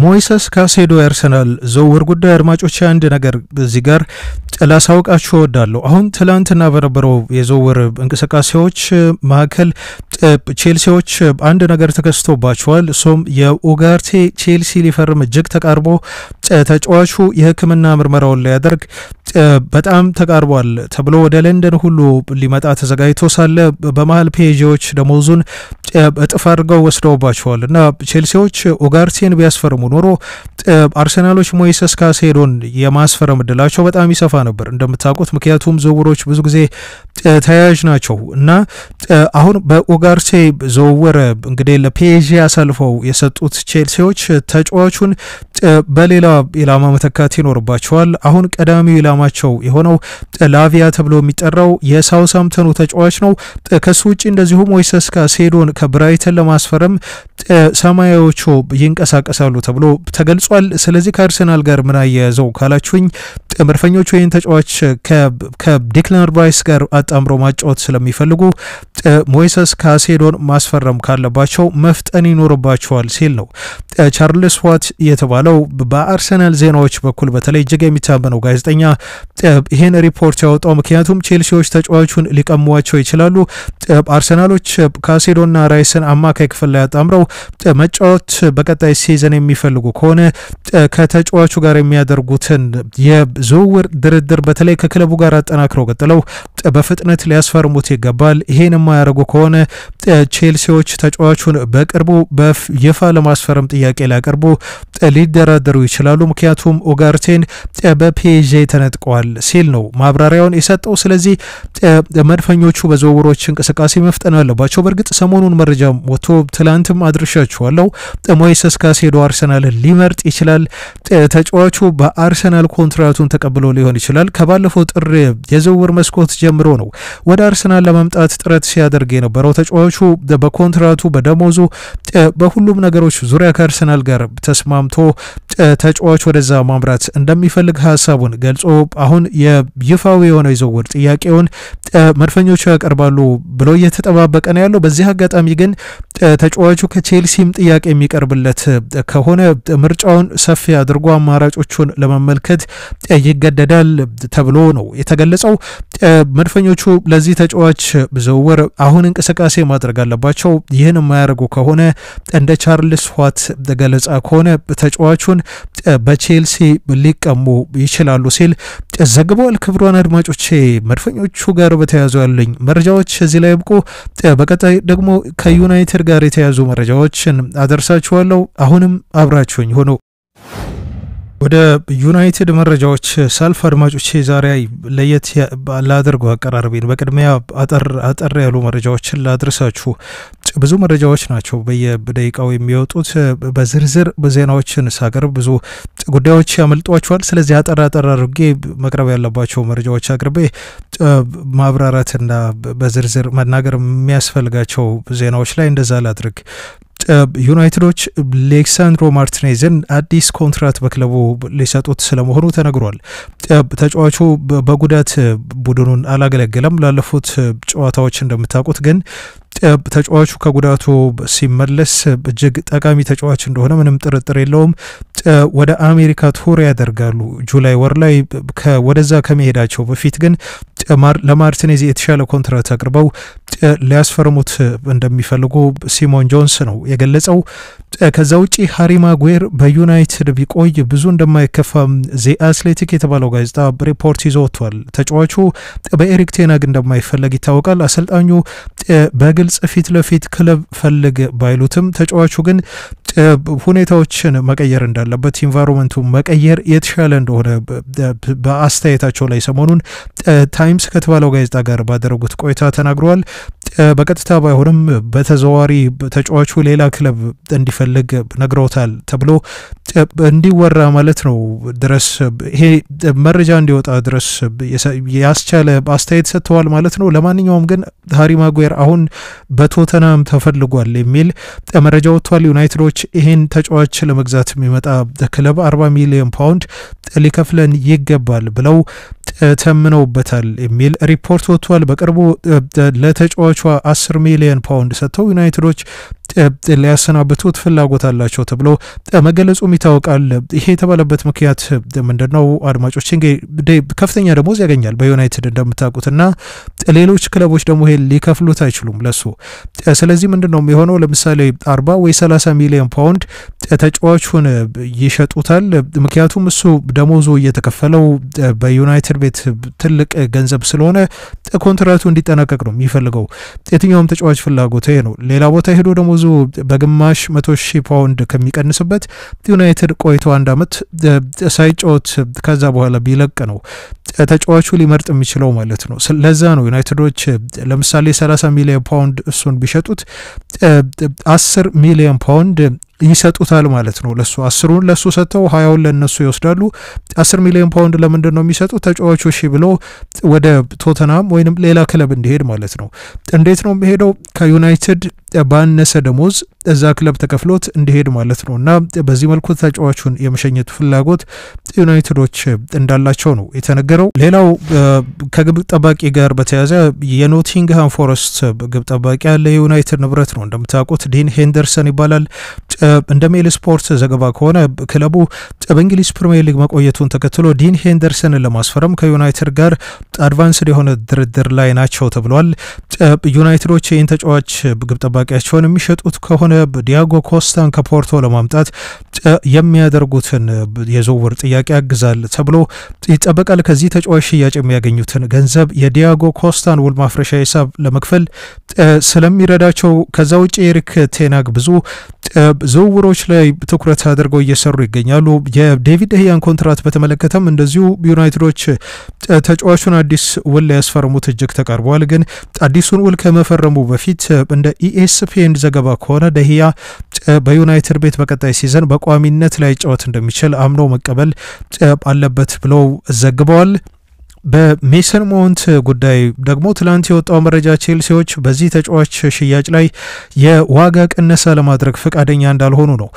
ሞይሰስ ካሴዶ አርሰናል ዝውውር ጉዳይ አድማጮች፣ አንድ ነገር እዚህ ጋር ላሳውቃችሁ እወዳለሁ። አሁን ትላንትና በነበረው የዝውውር እንቅስቃሴዎች መካከል ቼልሲዎች አንድ ነገር ተከስቶባቸዋል። እሱም የኡጋርቴ ቼልሲ ሊፈርም እጅግ ተቃርቦ ተጫዋቹ የሕክምና ምርመራውን ሊያደርግ በጣም ተቃርቧል ተብሎ ወደ ለንደን ሁሉ ሊመጣ ተዘጋጅቶ ሳለ በመሀል ፔጂዎች ደሞዙን እጥፍ አድርገው ወስደውባቸዋል እና ቼልሲዎች ኦጋርቴን ቢያስፈርሙ ኖሮ አርሰናሎች ሞይሰስ ካሴዶን የማስፈረም እድላቸው በጣም ይሰፋ ነበር እንደምታውቁት። ምክንያቱም ዝውውሮች ብዙ ጊዜ ተያያዥ ናቸው እና አሁን በኦጋርቴ ዝውውር እንግዲህ ለፔዥ አሳልፈው የሰጡት ቼልሲዎች ተጫዋቹን በሌላ ኢላማ መተካት ይኖርባቸዋል። አሁን ቀዳሚው ኢላማቸው የሆነው ላቪያ ተብሎ የሚጠራው የሳውሳምተኑ ተጫዋች ነው። ከሱ ውጭ እንደዚሁ ሞይሰስ ካሴዶን ከብራይተን ለማስፈረም ሰማያዎቹ ይንቀሳቀሳሉ ተብሎ ተገልጿል። ስለዚህ ከአርሰናል ጋር ምን አያያዘው ካላችሁኝ መድፈኞቹ ይህን ተጫዋች ከዴክላን ራይስ ጋር አጣምሮ ማጫወት ስለሚፈልጉ ሞይሰስ ካሴዶን ማስፈረም ካለባቸው መፍጠን ይኖርባቸዋል ሲል ነው ቻርልስ ዋት የተባለው በአርሰናል ዜናዎች በኩል በተለይ እጅግ የሚታመነው ጋዜጠኛ ይህን ሪፖርት ያወጣው ምክንያቱም ቼልሲዎች ተጫዋቹን ሊቀሟቸው ይችላሉ፣ አርሰናሎች ካሴዶና ራይስን አማካይ ክፍል ላይ አጣምረው መጫወት በቀጣይ ሲዘን የሚፈልጉ ከሆነ ከተጫዋቹ ጋር የሚያደርጉትን የዝውውር ድርድር በተለይ ከክለቡ ጋር አጠናክረው ቀጥለው በፍጥነት ሊያስፈርሙት ይገባል። ይሄን የማያደርጉ ከሆነ ቼልሲዎች ተጫዋቹን በቅርቡ በይፋ ለማስፈረም ጥያቄ ሊያቀርቡ ሊደራደሩ ይችላሉ። ምክንያቱም ኡጋርቴን በፒኤስዤ ተነጥቀዋል ሲል ነው ማብራሪያውን የሰጠው። ስለዚህ መድፈኞቹ በዝውውሮች እንቅስቃሴ መፍጠን አለባቸው። በእርግጥ ሰሞኑን መረጃ ወጥቶ ትላንትም አድርሻችኋለሁ። ሞይሰስ ካይሴዶ አርሰናል ሊመርጥ ይችላል። ተጫዋቹ በአርሰናል ኮንትራቱን ሀሳቡን ተቀብሎ ሊሆን ይችላል። ከባለፈው ጥር የዝውውር መስኮት ጀምሮ ነው ወደ አርሰናል ለመምጣት ጥረት ሲያደርግ የነበረው። ተጫዋቹ በኮንትራቱ፣ በደሞዙ፣ በሁሉም ነገሮች ዙሪያ ከአርሰናል ጋር ተስማምቶ ተጫዋች ወደዛ ማምራት እንደሚፈልግ ሀሳቡን ገልጾ አሁን የይፋዊ የሆነው የዝውውር ጥያቄውን መድፈኞቹ ያቀርባሉ ብሎ እየተጠባበቀ ነው ያለው። በዚህ አጋጣሚ ግን ተጫዋቹ ከቼልሲም ጥያቄ የሚቀርብለት ከሆነ ምርጫውን ሰፊ አድርጎ አማራጮቹን ለመመልከት ይገደዳል ተብሎ ነው የተገለጸው። መድፈኞቹ ለዚህ ተጫዋች ዝውውር አሁን እንቅስቃሴ ማድረግ አለባቸው። ይህን የማያደርጉ ከሆነ እንደ ቻርልስ ዋት ገለጻ ከሆነ ተጫዋቹን በቼልሲ ሊቀሙ ይችላሉ ሲል ዘግበዋል። ክብሯን አድማጮቼ መድፈኞቹ ጋር በተያዙ ያለኝ መረጃዎች እዚህ ላይ አብቁ። በቀጣይ ደግሞ ከዩናይትድ ጋር የተያዙ መረጃዎችን አደርሳችኋለሁ። አሁንም አብራችሁኝ ሆኖ ወደ ዩናይትድ መረጃዎች ሰልፍ አድማጮች ዛሬ ለየት ላደርጉ አቀራርቤን በቅድሚያ አጠር አጠር ያሉ መረጃዎችን ላድርሳችሁ። ብዙ መረጃዎች ናቸው በየደቂቃው የሚወጡት። በዝርዝር ዜናዎችን ሳቀርብ ብዙ ጉዳዮች ያመልጧችኋል። ስለዚህ አጠር አጠር አድርጌ መቅረብ ያለባቸው መረጃዎች አቅርቤ ማብራራትና በዝርዝር መናገር የሚያስፈልጋቸው ዜናዎች ላይ እንደዛ ላድርግ። ዩናይትዶች ሌክሳንድሮ ማርቲኔዝን አዲስ ኮንትራት በክለቡ ሊሰጡት ስለመሆኑ ተነግሯል። ተጫዋቹ በጉዳት ቡድኑን አላገለገለም። ላለፉት ጨዋታዎች እንደምታውቁት ግን ተጫዋቹ ከጉዳቱ ሲመለስ እጅግ ጠቃሚ ተጫዋች እንደሆነ ምንም ጥርጥር የለውም። ወደ አሜሪካ ቱር ያደርጋሉ ጁላይ ወር ላይ። ወደዛ ከመሄዳቸው በፊት ግን ለማርቲኔዝ የተሻለ ኮንትራት አቅርበው ሊያስፈርሙት እንደሚፈልጉ ሲሞን ጆንስ ነው የገለጸው። ከዛ ውጪ ሃሪ ማጉዌር በዩናይትድ ቢቆይ ብዙ እንደማይከፋ ዚ አትሌቲክ የተባለው ጋዜጣ ሪፖርት ይዞ ወጥቷል። ተጫዋቹ በኤሪክ ቴናግ እንደማይፈለግ ይታወቃል። አሰልጣኙ በግ በግልጽ ፊት ለፊት ክለብ ፈልግ ባይሉትም ተጫዋቹ ግን ሁኔታዎችን መቀየር እንዳለበት ኢንቫይሮመንቱ መቀየር የተሻለ እንደሆነ በአስተያየታቸው ላይ ሰሞኑን ታይምስ ከተባለው ጋዜጣ ጋር ባደረጉት ቆይታ ተናግረዋል። በቀጥታ ባይሆንም በተዘዋዋሪ ተጫዋቹ ሌላ ክለብ እንዲፈልግ ነግረውታል ተብሎ እንዲወራ ማለት ነው ድረስ ይሄ መረጃ እንዲወጣ ድረስ ያስቻለ አስተያየት ሰጥተዋል ማለት ነው። ለማንኛውም ግን ሀሪ ማጉየር አሁን በቶተናም ተፈልጓል የሚል መረጃ ወጥቷል። ዩናይትዶች ይሄን ተጫዋች ለመግዛት የሚመጣ ክለብ 40 ሚሊዮን ፓውንድ ሊከፍለን ይገባል ብለው ተምነውበታል የሚል ሪፖርት ወጥቷል። በቅርቡ ለተጫዋቿ 10 ሚሊዮን ፓውንድ ሰጥተው ዩናይትዶች ሊያሰናብቱት ፍላጎት አላቸው ተብሎ መገለጹም ይታወቃል። ይሄ የተባለበት ምክንያት ምንድን ነው? አድማጮች እንግዲህ ከፍተኛ ደሞዝ ያገኛል በዩናይትድ እንደምታውቁትና ሌሎች ክለቦች ደግሞ ይሄ ሊከፍሉት አይችሉም ለሱ። ስለዚህ ምንድን ነው የሚሆነው? ለምሳሌ 40 ወይ 30 ሚሊዮን ፓውንድ ተጫዋቹን ይሸጡታል። ምክንያቱም እሱ ደሞዙ እየተከፈለው በዩናይትድ ቤት ትልቅ ገንዘብ ስለሆነ ኮንትራቱ እንዲጠናቀቅ ነው የሚፈልገው። የትኛውም ተጫዋች ፍላጎት ይሄ ነው። ሌላ ቦታ ሄዶ ደሞዙ በግማሽ መቶ ሺህ ፓውንድ ከሚቀንስበት ዩናይትድ ቆይቶ አንድ አመት ሳይጫወት ከዛ በኋላ ቢለቅ ነው ተጫዋቹ ሊመርጥ የሚችለው ማለት ነው። ለዛ ነው ዩናይትዶች ለምሳሌ 30 ሚሊዮን ፓውንድ እሱን ቢሸጡት 10 ሚሊዮን ፓውንድ ይሰጡታል ማለት ነው። ለሱ አስሩን ለሱ ሰጥተው ሀያውን ለእነሱ ይወስዳሉ። አስር ሚሊዮን ፓውንድ ለምንድን ነው የሚሰጡት? ተጫዋቹ እሺ ብሎ ወደ ቶተናም ወይም ሌላ ክለብ እንዲሄድ ማለት ነው። እንዴት ነው የሚሄደው? ከዩናይትድ ባነሰ ደሞዝ እዛ ክለብ ተከፍሎት እንዲሄድ ማለት ነው እና በዚህ መልኩ ተጫዋቹን የመሸኘት ፍላጎት ዩናይትዶች እንዳላቸው ነው የተነገረው። ሌላው ከግብ ጠባቂ ጋር በተያያዘ የኖቲንግሃም ፎረስት ግብ ጠባቂ ያለ የዩናይትድ ንብረት ነው እንደምታውቁት፣ ዲን ሄንደርሰን ይባላል። እንደ ሜል ስፖርት ዘገባ ከሆነ ክለቡ በእንግሊዝ ፕሪምየር ሊግ መቆየቱን ተከትሎ ዲን ሄንደርሰንን ለማስፈረም ከዩናይትድ ጋር አድቫንስድ የሆነ ድርድር ላይ ናቸው ተብሏል። ዩናይትዶች ይህን ተጫዋች ግብ ጠባቂያቸውን የሚሸጡት ከሆነ ዲያጎ ኮስታን ከፖርቶ ለማምጣት የሚያደርጉትን የዝውውር ጥያቄ ያግዛል ተብሎ ይጠበቃል። ከዚህ ተጫዋች ሽያጭ የሚያገኙትን ገንዘብ የዲያጎ ኮስታን ውል ማፍረሻ ሂሳብ ለመክፈል ስለሚረዳቸው ከዛ ውጭ ኤሪክ ቴናግ ብዙ ዝውውሮች ላይ ትኩረት አድርገው እየሰሩ ይገኛሉ። የዴቪድ ደህያን ኮንትራት በተመለከተም እንደዚሁ ዩናይትዶች ተጫዋቹን አዲስ ውል ሊያስፈርሙት እጅግ ተቃርበዋል። ግን አዲሱን ውል ከመፈረሙ በፊት እንደ ኢኤስፒኤን e ዘገባ ከሆነ ደህያ በዩናይትድ ቤት በቀጣይ ሲዘን በቋ በቋሚነት ላይ ጫወት እንደሚችል አምኖ መቀበል አለበት ብለው ዘግበዋል። በሜሰን ማውንት ጉዳይ ደግሞ ትላንት የወጣው መረጃ ቼልሲዎች በዚህ ተጫዋች ሽያጭ ላይ የዋጋ ቅነሳ ለማድረግ ፈቃደኛ እንዳልሆኑ ነው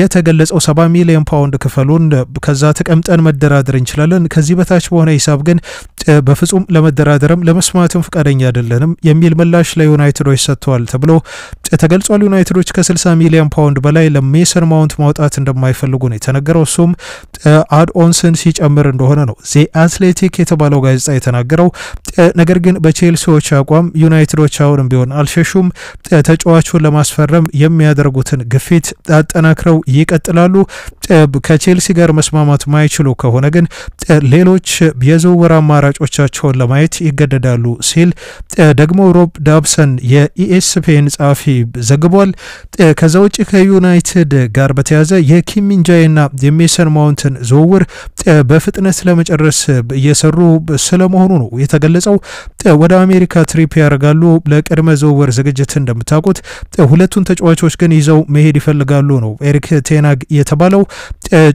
የተገለጸው። ሰባ ሚሊዮን ፓውንድ ክፈሉን፣ ከዛ ተቀምጠን መደራደር እንችላለን። ከዚህ በታች በሆነ ሂሳብ ግን በፍጹም ለመደራደርም ለመስማትም ፈቃደኛ አይደለንም የሚል ምላሽ ለዩናይትዶች ሰጥተዋል ተብሎ ተገልጿል። ዩናይትዶች ከ60 ሚሊዮን ፓውንድ በላይ ለሜሰን ማውንት ማውጣት እንደማይፈልጉ ነው የተነገረው። እሱም አድኦንስን ሲጨምር እንደሆነ ነው ዜ አትሌቲክ የተባለው ጋዜጣ የተናገረው። ነገር ግን በቼልሲዎች አቋም ዩናይትዶች አሁንም ቢሆን አልሸሹም። ተጫዋቹን ለማስፈረም የሚያደርጉትን ግፊት አጠናክረው ይቀጥላሉ። ከቼልሲ ጋር መስማማት ማይችሉ ከሆነ ግን ሌሎች የዝውውር አማራጮቻቸውን ለማየት ይገደዳሉ ሲል ደግሞ ሮብ ዳብሰን የኢኤስፔን ጸሐፊ ዘግቧል። ከዛ ውጭ ከዩናይትድ ጋር በተያዘ የኪሚንጃይና የሜሰን ማውንትን ዝውውር በፍጥነት ለመጨረስ እየሰሩ ስለመሆኑ ነው የተገለጸው። ወደ አሜሪካ ትሪፕ ያደርጋሉ ለቅድመ ዝውውር ዝግጅት እንደምታውቁት። ሁለቱን ተጫዋቾች ግን ይዘው መሄድ ይፈልጋሉ ነው ኤሪክ ቴናግ የተባለው።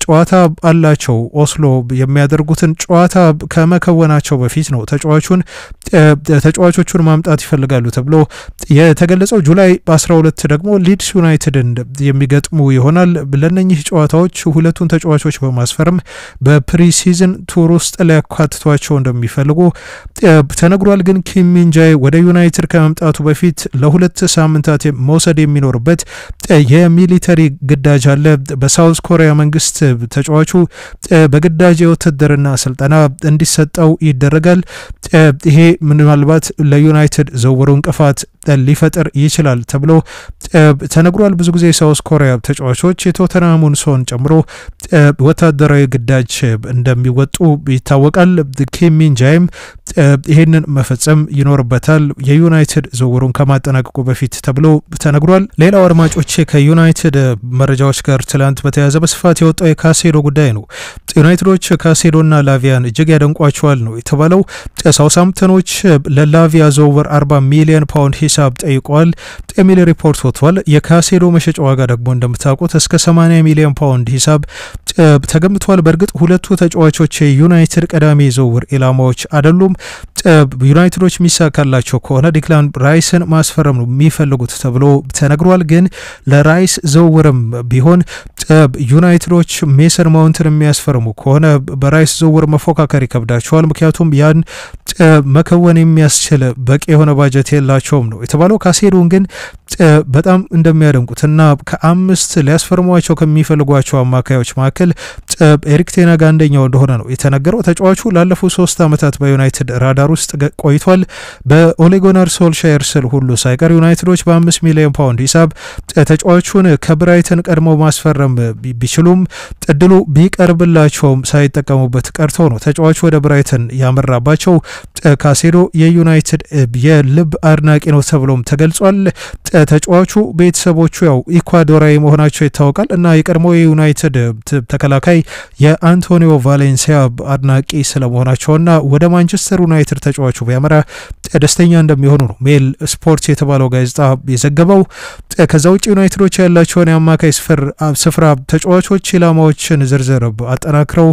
ጨዋታ አላቸው ኦስሎ የሚያደርጉትን ጨዋታ ከመከወናቸው በፊት ነው ተጫዋቹን ተጫዋቾቹን ማምጣት ይፈልጋሉ ተብሎ የተገለጸው። ጁላይ 12 ደግሞ ሊድስ ዩናይትድን የሚገጥሙ ይሆናል። ለነኚህ ጨዋታዎች ሁለቱን ተጫዋቾች በማስፈርም በፕሪሲዝን ቱር ውስጥ ሊያካትቷቸው ሊያደርጓቸው እንደሚፈልጉ ተነግሯል። ግን ኪም ሚንጃይ ወደ ዩናይትድ ከመምጣቱ በፊት ለሁለት ሳምንታት መውሰድ የሚኖርበት የሚሊተሪ ግዳጅ አለ። በሳውዝ ኮሪያ መንግስት ተጫዋቹ በግዳጅ የውትድርና ስልጠና እንዲሰጠው ይደረጋል። ይሄ ምናልባት ለዩናይትድ ዝውውሩ እንቅፋት ሊፈጥር ይችላል ተብሎ ተነግሯል። ብዙ ጊዜ ሳውስ ኮሪያ ተጫዋቾች የቶተናሙን ሶን ጨምሮ ወታደራዊ ግዳጅ እንደሚወጡ ይታወቃል። ኬሚንጃይም ይህንን መፈጸም ይኖርበታል የዩናይትድ ዝውውሩን ከማጠናቀቁ በፊት ተብሎ ተነግሯል። ሌላው አድማጮች ከዩናይትድ መረጃዎች ጋር ትላንት በተያያዘ በስፋት የወጣው የካሴዶ ጉዳይ ነው። ዩናይትዶች ካሴዶና ላቪያን እጅግ ያደንቋቸዋል ነው የተባለው። ሳውሳምተኖች ለላቪያ ዝውውር 40 ሚሊዮን ፓውንድ ሂስ ሂሳብ ጠይቋል የሚል ሪፖርት ወጥቷል። የካሴዶ መሸጫ ዋጋ ደግሞ እንደምታውቁት እስከ 80 ሚሊዮን ፓውንድ ሂሳብ ተገምቷል። በእርግጥ ሁለቱ ተጫዋቾች የዩናይትድ ቀዳሚ የዝውውር ኢላማዎች አይደሉም። ዩናይትዶች የሚሳካላቸው ከሆነ ዲክላን ራይስን ማስፈረም ነው የሚፈልጉት ተብሎ ተነግሯል። ግን ለራይስ ዝውውርም ቢሆን ዩናይትዶች ሜሰን ማውንትን የሚያስፈርሙ ከሆነ በራይስ ዝውውር መፎካከር ይከብዳቸዋል። ምክንያቱም ያን መከወን የሚያስችል በቂ የሆነ ባጀት የላቸውም ነው የተባለው ካሴዶን ግን በጣም እንደሚያደንቁትና ከአምስት ሊያስፈርሟቸው ከሚፈልጓቸው አማካዮች መካከል ኤሪክ ቴናግ አንደኛው እንደሆነ ነው የተነገረው። ተጫዋቹ ላለፉት ሶስት ዓመታት በዩናይትድ ራዳር ውስጥ ቆይቷል። በኦሌጎነር ሶልሻየር ስል ሁሉ ሳይቀር ዩናይትዶች በአምስት ሚሊዮን ፓውንድ ሂሳብ ተጫዋቹን ከብራይተን ቀድመው ማስፈረም ቢችሉም እድሉ ቢቀርብላቸውም ሳይጠቀሙበት ቀርተው ነው ተጫዋቹ ወደ ብራይተን ያመራባቸው። ካሴዶ የዩናይትድ የልብ አድናቂ ነው ተብሎም ተገልጿል። ተጫዋቹ ቤተሰቦቹ ያው ኢኳዶራዊ መሆናቸው ይታወቃል እና የቀድሞ የዩናይትድ ተከላካይ የአንቶኒዮ ቫሌንሲያ አድናቂ ስለመሆናቸውና ወደ ማንቸስተር ዩናይትድ ተጫዋቹ ቢያመራ ደስተኛ እንደሚሆኑ ነው ሜል ስፖርት የተባለው ጋዜጣ የዘገበው። ከዛ ውጭ ዩናይትዶች ያላቸውን የአማካይ ስፍራ ተጫዋቾች ኢላማዎችን ዝርዝር አጠናክረው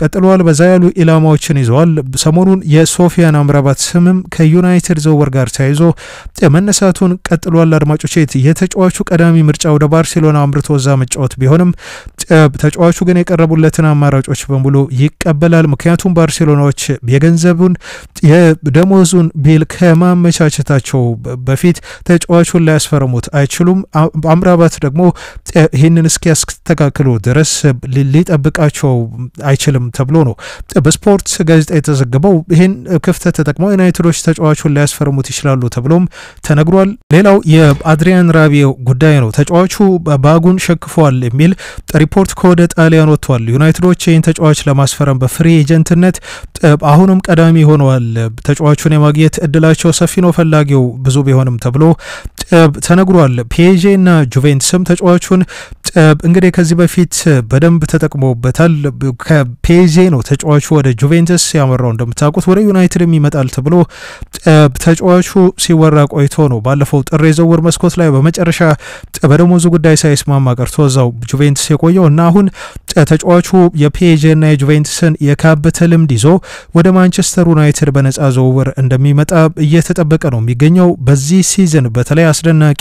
ቀጥለዋል። በዛ ያሉ ኢላማዎችን ይዘዋል። ሰሞኑን የሶፊያን አምራባት ስምም ከዩናይትድ ዝውውር ጋር ተያይዞ መነሳቱን ቀጥሏል። አድማጮች የተጫዋቹ ቀዳሚ ምርጫ ወደ ባርሴሎና አምርቶ እዛ መጫወት ቢሆንም ተጫዋቹ ግን የቀረቡለትን አማራጮች በሙሉ ይቀበላል። ምክንያቱም ባርሴሎናዎች የገንዘቡን የደሞዙ የራሱን ቤል ከማመቻቸታቸው በፊት ተጫዋቹን ሊያስፈርሙት አይችሉም። አምራባት ደግሞ ይህንን እስኪያስተካክሉ ድረስ ሊጠብቃቸው አይችልም ተብሎ ነው በስፖርት ጋዜጣ የተዘገበው። ይህን ክፍተት ተጠቅመው ዩናይትዶች ተጫዋቹን ሊያስፈርሙት ይችላሉ ተብሎም ተነግሯል። ሌላው የአድሪያን ራቢዮ ጉዳይ ነው። ተጫዋቹ ባጉን ሸክፏል የሚል ሪፖርት ከወደ ጣሊያን ወጥቷል። ዩናይትዶች ይህን ተጫዋች ለማስፈረም በፍሪ ኤጀንትነት አሁንም ቀዳሚ ሆነዋል። ተጫዋቹን የማ የማግኘት እድላቸው ሰፊ ነው፣ ፈላጊው ብዙ ቢሆንም ተብሎ ተነግሯል። ፒኤዤ እና ጁቬንትስም ተጫዋቹን እንግዲህ ከዚህ በፊት በደንብ ተጠቅሞበታል። ከፒኤዤ ነው ተጫዋቹ ወደ ጁቬንትስ ያመራው። እንደምታውቁት ወደ ዩናይትድም ይመጣል ተብሎ ተጫዋቹ ሲወራ ቆይቶ ነው ባለፈው ጥር የዝውውር መስኮት ላይ በመጨረሻ በደሞዙ ጉዳይ ሳይስማማ ቀርቶ እዛው ጁቬንትስ የቆየው እና አሁን ተጫዋቹ የፒኤዤ እና የጁቬንትስን የካበተ ልምድ ይዞ ወደ ማንቸስተር ዩናይትድ በነጻ ዝውውር እንደሚ እንደሚመጣ እየተጠበቀ ነው የሚገኘው። በዚህ ሲዝን በተለይ አስደናቂ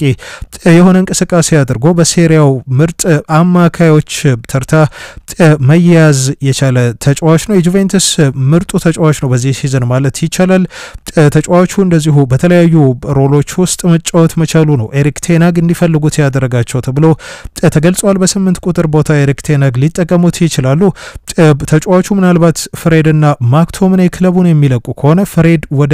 የሆነ እንቅስቃሴ አድርጎ በሴሪያው ምርጥ አማካዮች ተርታ መያያዝ የቻለ ተጫዋች ነው። የጁቬንትስ ምርጡ ተጫዋች ነው በዚህ ሲዝን ማለት ይቻላል። ተጫዋቹ እንደዚሁ በተለያዩ ሮሎች ውስጥ መጫወት መቻሉ ነው ኤሪክ ቴናግ እንዲፈልጉት ያደረጋቸው ተብሎ ተገልጿል። በስምንት ቁጥር ቦታ ኤሪክ ቴናግ ሊጠቀሙት ይችላሉ። ተጫዋቹ ምናልባት ፍሬድና ማክቶምኔ ክለቡን የሚለቁ ከሆነ ፍሬድ ወደ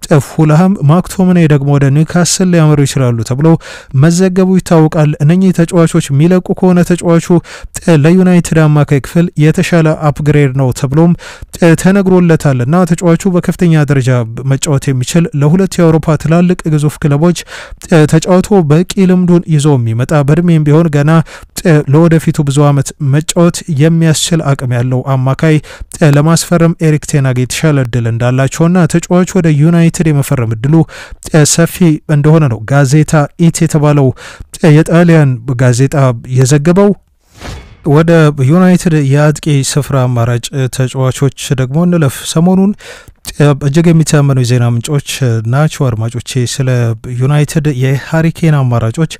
ፉልሃም፣ ማክቶምኔ ደግሞ ወደ ኒውካስል ሊያመሩ ይችላሉ ተብሎ መዘገቡ ይታወቃል። እነኚህ ተጫዋቾች የሚለቁ ከሆነ ተጫዋቹ ለዩናይትድ አማካይ ክፍል የተሻለ አፕግሬድ ነው ተብሎም ተነግሮለታል እና ተጫዋቹ በከፍተኛ ደረጃ መጫወት የሚችል ለሁለት የአውሮፓ ትላልቅ ግዙፍ ክለቦች ተጫውቶ በቂ ልምዱን ይዞ የሚመጣ በእድሜም ቢሆን ገና ለወደፊቱ ብዙ ዓመት መጫወት የሚያስችል አቅም ያለው አማካይ ለማስፈረም ኤሪክ ቴን የተሻለ እድል እንዳላቸውና ተጫዋቹ ወደ ዩናይትድ ዩናይትድ የመፈረም እድሉ ሰፊ እንደሆነ ነው ጋዜጣ ኢት የተባለው የጣሊያን ጋዜጣ የዘገበው። ወደ ዩናይትድ የአጥቂ ስፍራ አማራጭ ተጫዋቾች ደግሞ እንለፍ። ሰሞኑን እጅግ የሚተመኑ የዜና ምንጮች ናቸው። አድማጮቼ ስለ ዩናይትድ የሃሪኬን አማራጮች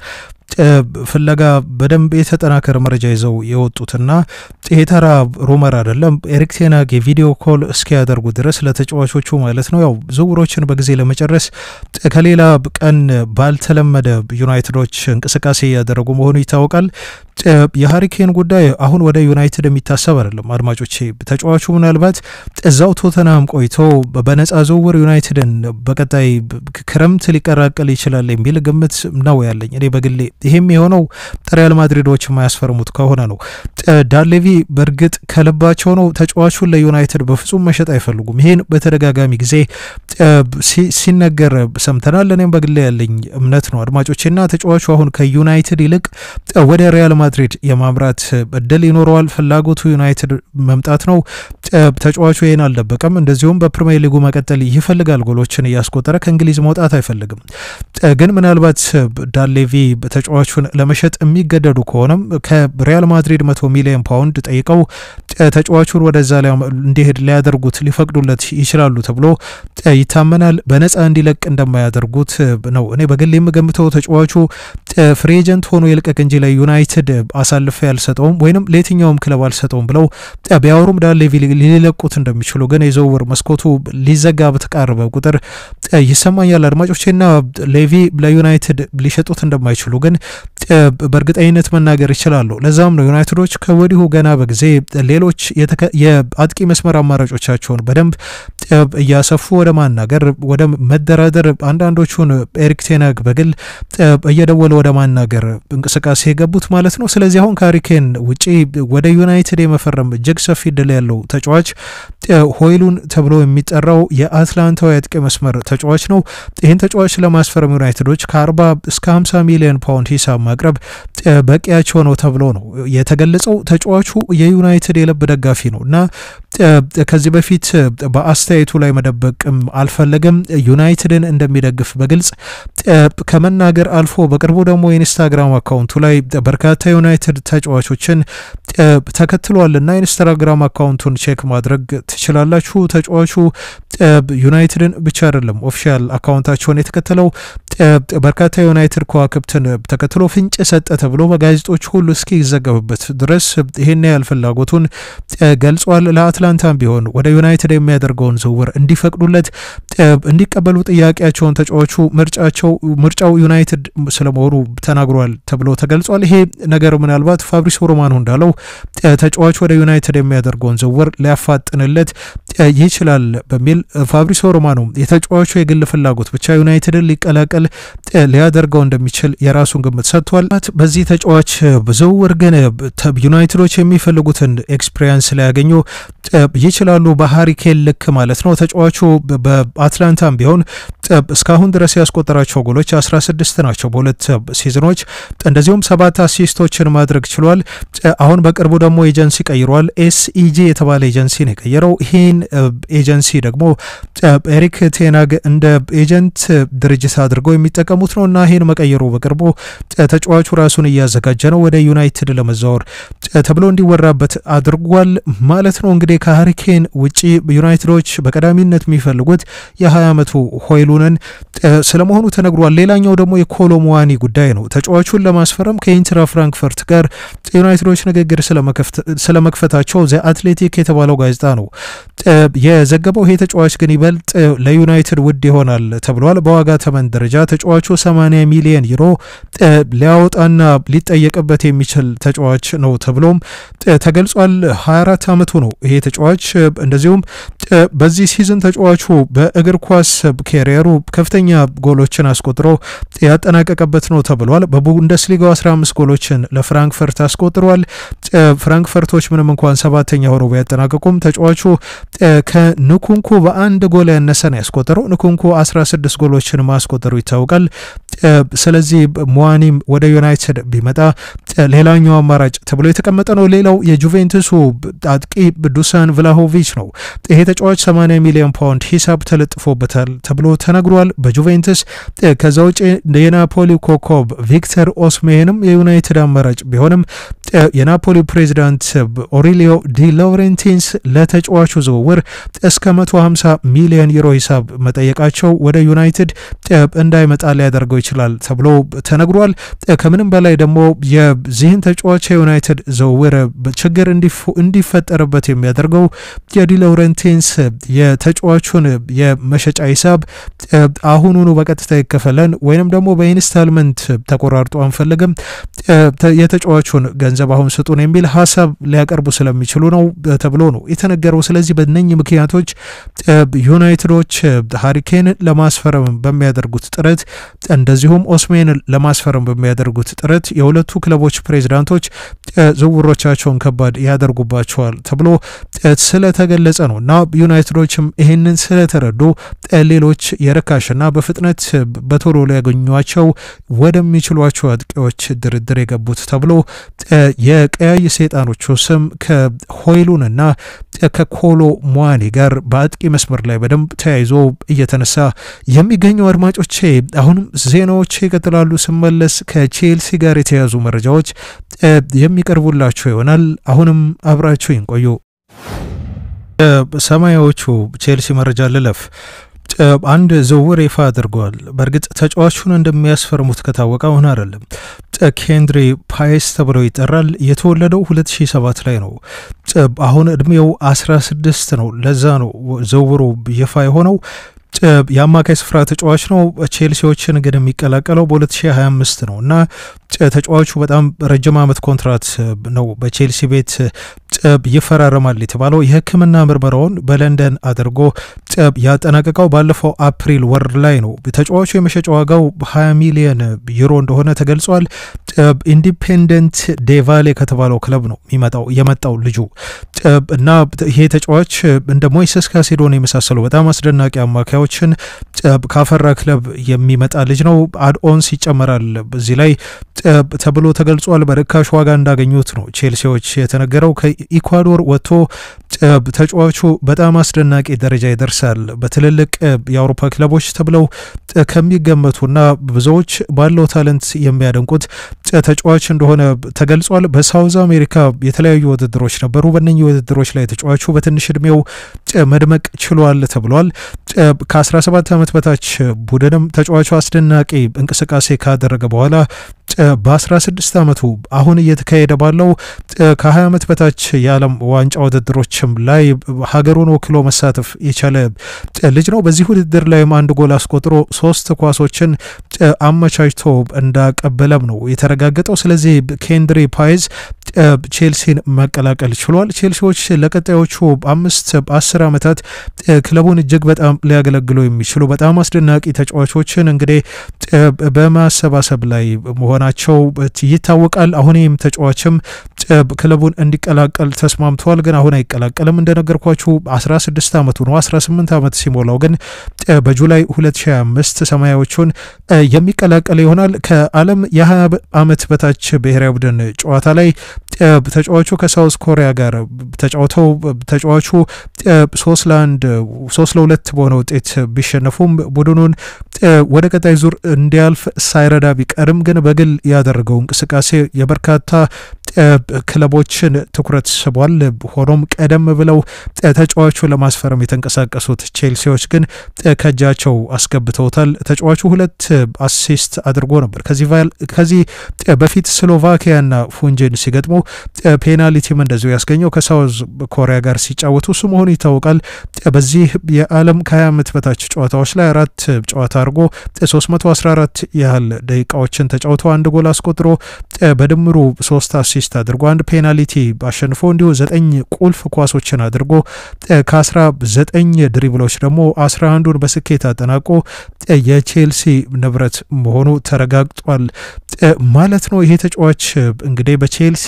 ፍለጋ በደንብ የተጠናከረ መረጃ ይዘው የወጡትና ይሄ ተራ ሩመር አይደለም። ኤሪክ ቴናግ የቪዲዮ ኮል እስኪያደርጉ ድረስ ለተጫዋቾቹ ማለት ነው ያው ዝውውሮችን በጊዜ ለመጨረስ ከሌላ ቀን ባልተለመደ ዩናይትዶች እንቅስቃሴ እያደረጉ መሆኑ ይታወቃል። የሃሪኬን ጉዳይ አሁን ወደ ዩናይትድ የሚታሰብ አይደለም። አድማጮቼ ተጫዋቹ ምናልባት እዛው ቶተናም ቆይቶ በነጻ ዝውውር ዩናይትድን በቀጣይ ክረምት ሊቀላቀል ይችላል የሚል ግምት ነው ያለኝ እኔ በግሌ። ይሄም የሆነው ሪያል ማድሪዶች የማያስፈርሙት ከሆነ ነው። ዳሌቪ በእርግጥ ከልባቸው ነው ተጫዋቹን ለዩናይትድ በፍጹም መሸጥ አይፈልጉም። ይሄን በተደጋጋሚ ጊዜ ሲነገር ሰምተናል። እኔም በግሌ ያለኝ እምነት ነው። አድማጮችና ተጫዋቹ አሁን ከዩናይትድ ይልቅ ወደ ሪያል ማድሪድ የማምራት እድል ይኖረዋል። ፍላጎቱ ዩናይትድ መምጣት ነው። ተጫዋቹ ይሄን አልደበቀም። እንደዚሁም በፕሪሚየር ሊጉ መቀጠል ይፈልጋል። ጎሎችን እያስቆጠረ ከእንግሊዝ መውጣት አይፈልግም። ግን ምናልባት ዳሌቪ ተጫዋቹን ለመሸጥ የሚገደዱ ከሆነም ከሪያል ማድሪድ መቶ ሚሊዮን ፓውንድ ጠይቀው ተጫዋቹን ወደዛ እንዲሄድ ሊያደርጉት ሊፈቅዱለት ይችላሉ ተብሎ ይታመናል። በነጻ እንዲለቅ እንደማያደርጉት ነው እኔ በግል የምገምተው ተጫዋቹ ፍሪ ኤጀንት ሆኖ የልቀቅ እንጂ ለዩናይትድ አሳልፈ ያልሰጠውም ወይንም ለየትኛውም ክለብ አልሰጠውም ብለው ቢያወሩም ዳን ሊለቁት እንደሚችሉ ግን የዝውውር መስኮቱ ሊዘጋ በተቃረበ ቁጥር ይሰማኛል። አድማጮቼና ሌቪ ለዩናይትድ ሊሸጡት እንደማይችሉ ግን በእርግጠኝነት መናገር ይችላሉ። ለዛም ነው ዩናይትዶች ከወዲሁ ገና በጊዜ ሌሎች የአጥቂ መስመር አማራጮቻቸውን በደንብ እያሰፉ ወደ ማናገር ወደ መደራደር አንዳንዶቹን ኤሪክ ቴናግ በግል እየደወለ ወደ ማናገር እንቅስቃሴ የገቡት ማለት ነው። ስለዚህ አሁን ከሀሪኬን ውጪ ወደ ዩናይትድ የመፈረም እጅግ ሰፊ ድል ያለው ተጫዋች ሆይሉን ተብሎ የሚጠራው የአትላንታዊ አጥቂ መስመር ተጫዋች ነው። ይህን ተጫዋች ለማስፈረም ዩናይትዶች ከ40 እስከ 50 ሚሊዮን ፓውንድ ሂሳብ ማቅረብ በቂያቸው ነው ተብሎ ነው የተገለጸው። ተጫዋቹ የዩናይትድ የልብ ደጋፊ ነው እና ከዚህ በፊት በአስተያየቱ ላይ መደበቅም አልፈለገም። ዩናይትድን እንደሚደግፍ በግልጽ ከመናገር አልፎ በቅርቡ ደግሞ የኢንስታግራም አካውንቱ ላይ በርካታ ዩናይትድ ተጫዋቾችን ተከትሏልና ኢንስታግራም አካውንቱን ቼክ ማድረግ ትችላላችሁ። ተጫዋቹ ዩናይትድን ብቻ አይደለም ኦፊሻል አካውንታቸውን የተከተለው በርካታ ዩናይትድ ከዋክብትን ተከትሎ ፍንጭ ሰጠ ተብሎ በጋዜጦች ሁሉ እስኪዘገብበት ድረስ ይህን ያህል ፍላጎቱን ገልጿል። አትላንታም ቢሆን ወደ ዩናይትድ የሚያደርገውን ዝውውር እንዲፈቅዱለት እንዲቀበሉ ጥያቄያቸውን ተጫዋቹ ምርጫቸው ምርጫው ዩናይትድ ስለመሆኑ ተናግሯል ተብሎ ተገልጿል። ይሄ ነገር ምናልባት ፋብሪሶ ሮማኖ እንዳለው ተጫዋቹ ወደ ዩናይትድ የሚያደርገውን ዝውውር ሊያፋጥንለት ይችላል በሚል ፋብሪሶ ሮማኖ የተጫዋቹ የግል ፍላጎት ብቻ ዩናይትድን ሊቀላቀል ሊያደርገው እንደሚችል የራሱን ግምት ሰጥቷል። በዚህ ተጫዋች ዝውውር ግን ዩናይትዶች የሚፈልጉትን ኤክስፔሪንስ ሊያገኙ ይችላሉ በሃሪኬን ልክ ማለት ነው። ተጫዋቹ በአትላንታም ቢሆን እስካሁን ድረስ ያስቆጠራቸው ጎሎች 16 ናቸው በሁለት ሲዝኖች። እንደዚሁም ሰባት አሲስቶችን ማድረግ ችሏል። አሁን በቅርቡ ደግሞ ኤጀንሲ ቀይሯል። ኤስኢጂ የተባለ ኤጀንሲ ነው የቀየረው። ይህን ኤጀንሲ ደግሞ ኤሪክ ቴናግ እንደ ኤጀንት ድርጅት አድርገው የሚጠቀሙት ነው እና ይህን መቀየሩ በቅርቡ ተጫዋቹ ራሱን እያዘጋጀ ነው ወደ ዩናይትድ ለመዛወር ተብሎ እንዲወራበት አድርጓል ማለት ነው። እንግዲህ ከሀሪኬን ውጪ ዩናይትዶች በቀዳሚነት የሚፈልጉት የ20 ዓመቱ ሆይሉ የሚሉንን ስለመሆኑ ተነግሯል። ሌላኛው ደግሞ የኮሎሞዋኒ ጉዳይ ነው። ተጫዋቹን ለማስፈረም ከኢንትራ ፍራንክፈርት ጋር ዩናይትዶች ንግግር ስለመክፈታቸው ዘ አትሌቲክ የተባለው ጋዜጣ ነው የዘገበው። ይሄ ተጫዋች ግን ይበልጥ ለዩናይትድ ውድ ይሆናል ተብሏል። በዋጋ ተመን ደረጃ ተጫዋቹ 80 ሚሊዮን ዩሮ ሊያወጣና ሊጠየቅበት የሚችል ተጫዋች ነው ተብሎም ተገልጿል። 24 ዓመቱ ነው ይሄ ተጫዋች። እንደዚሁም በዚህ ሲዝን ተጫዋቹ በእግር ኳስ ኬሪየሩ በካሪየሩ ከፍተኛ ጎሎችን አስቆጥሮ ያጠናቀቀበት ነው ተብሏል። በቡንደስሊጋው 15 ጎሎችን ለፍራንክፈርት አስቆጥሯል። ፍራንክፈርቶች ምንም እንኳን ሰባተኛ ሆኖ ቢያጠናቀቁም ተጫዋቹ ከንኩንኩ በአንድ ጎል ያነሰ ነው ያስቆጠረው። ንኩንኩ 16 ጎሎችን ማስቆጠሩ ይታወቃል። ስለዚህ ሞዋኒም ወደ ዩናይትድ ቢመጣ ሌላኛው አማራጭ ተብሎ የተቀመጠ ነው። ሌላው የጁቬንቱሱ አጥቂ ዱሳን ቭላሆቪች ነው። ይሄ ተጫዋች 80 ሚሊዮን ፓውንድ ሂሳብ ተለጥፎበታል ተብሎ ተነግሯል በጁቬንቱስ። ከዛ ውጭ የናፖሊ ኮከብ ቪክተር ኦስሜንም የዩናይትድ አማራጭ ቢሆንም የናፖሊ ፕሬዚዳንት ኦሪሊዮ ዲ ሎሬንቲንስ ለተጫዋቹ ዝውውር እስከ 150 ሚሊዮን ዩሮ ሂሳብ መጠየቃቸው ወደ ዩናይትድ እንዳይመጣ ሊያደርገው ይችላል ተብሎ ተነግሯል። ከምንም በላይ ደግሞ የዚህን ተጫዋች የዩናይትድ ዝውውር ችግር እንዲፈጠርበት የሚያደርገው የዲ የተጫዋቹን የመሸጫ ሂሳብ አሁኑኑ በቀጥታ ይከፈለን ወይንም ደግሞ በኢንስታልመንት ተቆራርጦ አንፈልግም፣ የተጫዋቹን ገንዘብ አሁን ስጡን የሚል ሀሳብ ሊያቀርቡ ስለሚችሉ ነው ተብሎ ነው የተነገረው። ስለዚህ በነኝ ምክንያቶች ዩናይትዶች ሀሪኬን ለማስፈረም በሚያደርጉት ጥረት እንደ እንደዚሁም ኦስሜን ለማስፈረም በሚያደርጉት ጥረት የሁለቱ ክለቦች ፕሬዚዳንቶች ዝውውሮቻቸውን ከባድ ያደርጉባቸዋል ተብሎ ስለተገለጸ ነው እና ዩናይትዶችም ይህንን ስለተረዱ ሌሎች የርካሽና በፍጥነት በቶሎ ሊያገኟቸው ወደሚችሏቸው አጥቂዎች ድርድር የገቡት ተብሎ የቀያይ ሰይጣኖቹ ስም ከሆይሉንና ከኮሎ ሙዋኒ ጋር በአጥቂ መስመር ላይ በደንብ ተያይዞ እየተነሳ የሚገኘው አድማጮቼ አሁንም ዜናዎች ይቀጥላሉ። ስመለስ ከቼልሲ ጋር የተያዙ መረጃዎች የሚቀርቡላችሁ ይሆናል። አሁንም አብራችሁ ይንቆዩ። ሰማያዎቹ ቼልሲ መረጃ ልለፍ። አንድ ዝውውር ይፋ አድርገዋል። በእርግጥ ተጫዋቹን እንደሚያስፈርሙት ከታወቀ አሁን አይደለም። ኬንድሪ ፓይስ ተብሎ ይጠራል። የተወለደው 2007 ላይ ነው። አሁን እድሜው 16 ነው። ለዛ ነው ዝውውሩ ይፋ የሆነው። የአማካይ ስፍራ ተጫዋች ነው። ቼልሲዎችን ግን የሚቀላቀለው በ2025 ነው እና ተጫዋቹ በጣም ረጅም ዓመት ኮንትራት ነው በቼልሲ ቤት ጥብ ይፈራረማል የተባለው። የሕክምና ምርመራውን በለንደን አድርጎ ጥብ ያጠናቀቀው ባለፈው አፕሪል ወር ላይ ነው። ተጫዋቹ የመሸጫ ዋጋው 20 ሚሊየን ዩሮ እንደሆነ ተገልጿል። ጥብ ኢንዲፔንደንት ዴቫሌ ከተባለው ክለብ ነው የሚመጣው የመጣው ልጁ ጥብ እና ይሄ ተጫዋች እንደ ሞይሰስ ካይሴዶን የመሳሰሉ በጣም አስደናቂ አማካዮች ተጫዋቾችን ካፈራ ክለብ የሚመጣ ልጅ ነው። አድኦንስ ይጨመራል እዚህ ላይ ተብሎ ተገልጿል። በርካሽ ዋጋ እንዳገኙት ነው ቼልሲዎች የተነገረው። ከኢኳዶር ወጥቶ ተጫዋቹ በጣም አስደናቂ ደረጃ ይደርሳል። በትልልቅ የአውሮፓ ክለቦች ተብለው ከሚገመቱና ብዙዎች ባለው ታለንት የሚያደንቁት ተጫዋች እንደሆነ ተገልጿል። በሳውዝ አሜሪካ የተለያዩ ውድድሮች ነበሩ። በእነኚህ ውድድሮች ላይ ተጫዋቹ በትንሽ እድሜው መድመቅ ችሏል ተብሏል። ከ17 ዓመት በታች ቡድንም ተጫዋቹ አስደናቂ እንቅስቃሴ ካደረገ በኋላ በ16 ዓመቱ አሁን እየተካሄደ ባለው ከ20 ዓመት በታች የዓለም ዋንጫ ውድድሮችም ላይ ሀገሩን ወክሎ መሳተፍ የቻለ ልጅ ነው። በዚህ ውድድር ላይም አንድ ጎል አስቆጥሮ ሶስት ኳሶችን አመቻችቶ እንዳቀበለም ነው የተረጋገጠው። ስለዚህ ኬንድሪ ፓይዝ ቼልሲን መቀላቀል ችሏል። ቼልሲዎች ለቀጣዮቹ አምስት አስር ዓመታት ክለቡን እጅግ በጣም ሊያገለግሉ የሚችሉ በጣም አስደናቂ ተጫዋቾችን እንግዲህ በማሰባሰብ ላይ መሆን መሆናቸው ይታወቃል። አሁንም ተጫዋችም ክለቡን እንዲቀላቀል ተስማምተዋል። ግን አሁን አይቀላቀልም። እንደነገርኳችሁ 16 ዓመቱ ነው። 18 ዓመት ሲሞላው ግን በጁላይ 2025 ሰማያዎቹን የሚቀላቀል ይሆናል። ከዓለም የ20 ዓመት በታች ብሔራዊ ቡድን ጨዋታ ላይ ተጫዋቹ ከሳውዝ ኮሪያ ጋር ተጫውተው ተጫዋቹ ሶስት ለአንድ ሶስት ለሁለት በሆነ ውጤት ቢሸነፉም ቡድኑን ወደ ቀጣይ ዙር እንዲያልፍ ሳይረዳ ቢቀርም ግን በግል ያደረገው እንቅስቃሴ የበርካታ ክለቦችን ትኩረት ስቧል። ሆኖም ቀደም ብለው ተጫዋቹ ለማስፈረም የተንቀሳቀሱት ቼልሲዎች ግን ከእጃቸው አስገብተውታል። ተጫዋቹ ሁለት አሲስት አድርጎ ነበር። ከዚህ በፊት ስሎቫኪያና ፉንጅን ሲገጥሙ ፔናልቲም እንደዚሁ ያስገኘው ከሳውዝ ኮሪያ ጋር ሲጫወቱ እሱ መሆኑ ይታወቃል። በዚህ የዓለም ከ20 ዓመት በታች ጨዋታዎች ላይ አራት ጨዋታ አድርጎ 314 ያህል ደቂቃዎችን ተጫውቶ አንድ ጎል አስቆጥሮ በድምሩ ሶስት አሲስት አሲስት አድርጎ አንድ ፔናልቲ አሸንፎ እንዲሁ ዘጠኝ ቁልፍ ኳሶችን አድርጎ ከአስራ ዘጠኝ ድሪብሎች ደግሞ አስራ አንዱን በስኬት አጠናቆ የቼልሲ ንብረት መሆኑ ተረጋግጧል ማለት ነው። ይሄ ተጫዋች እንግዲህ በቼልሲ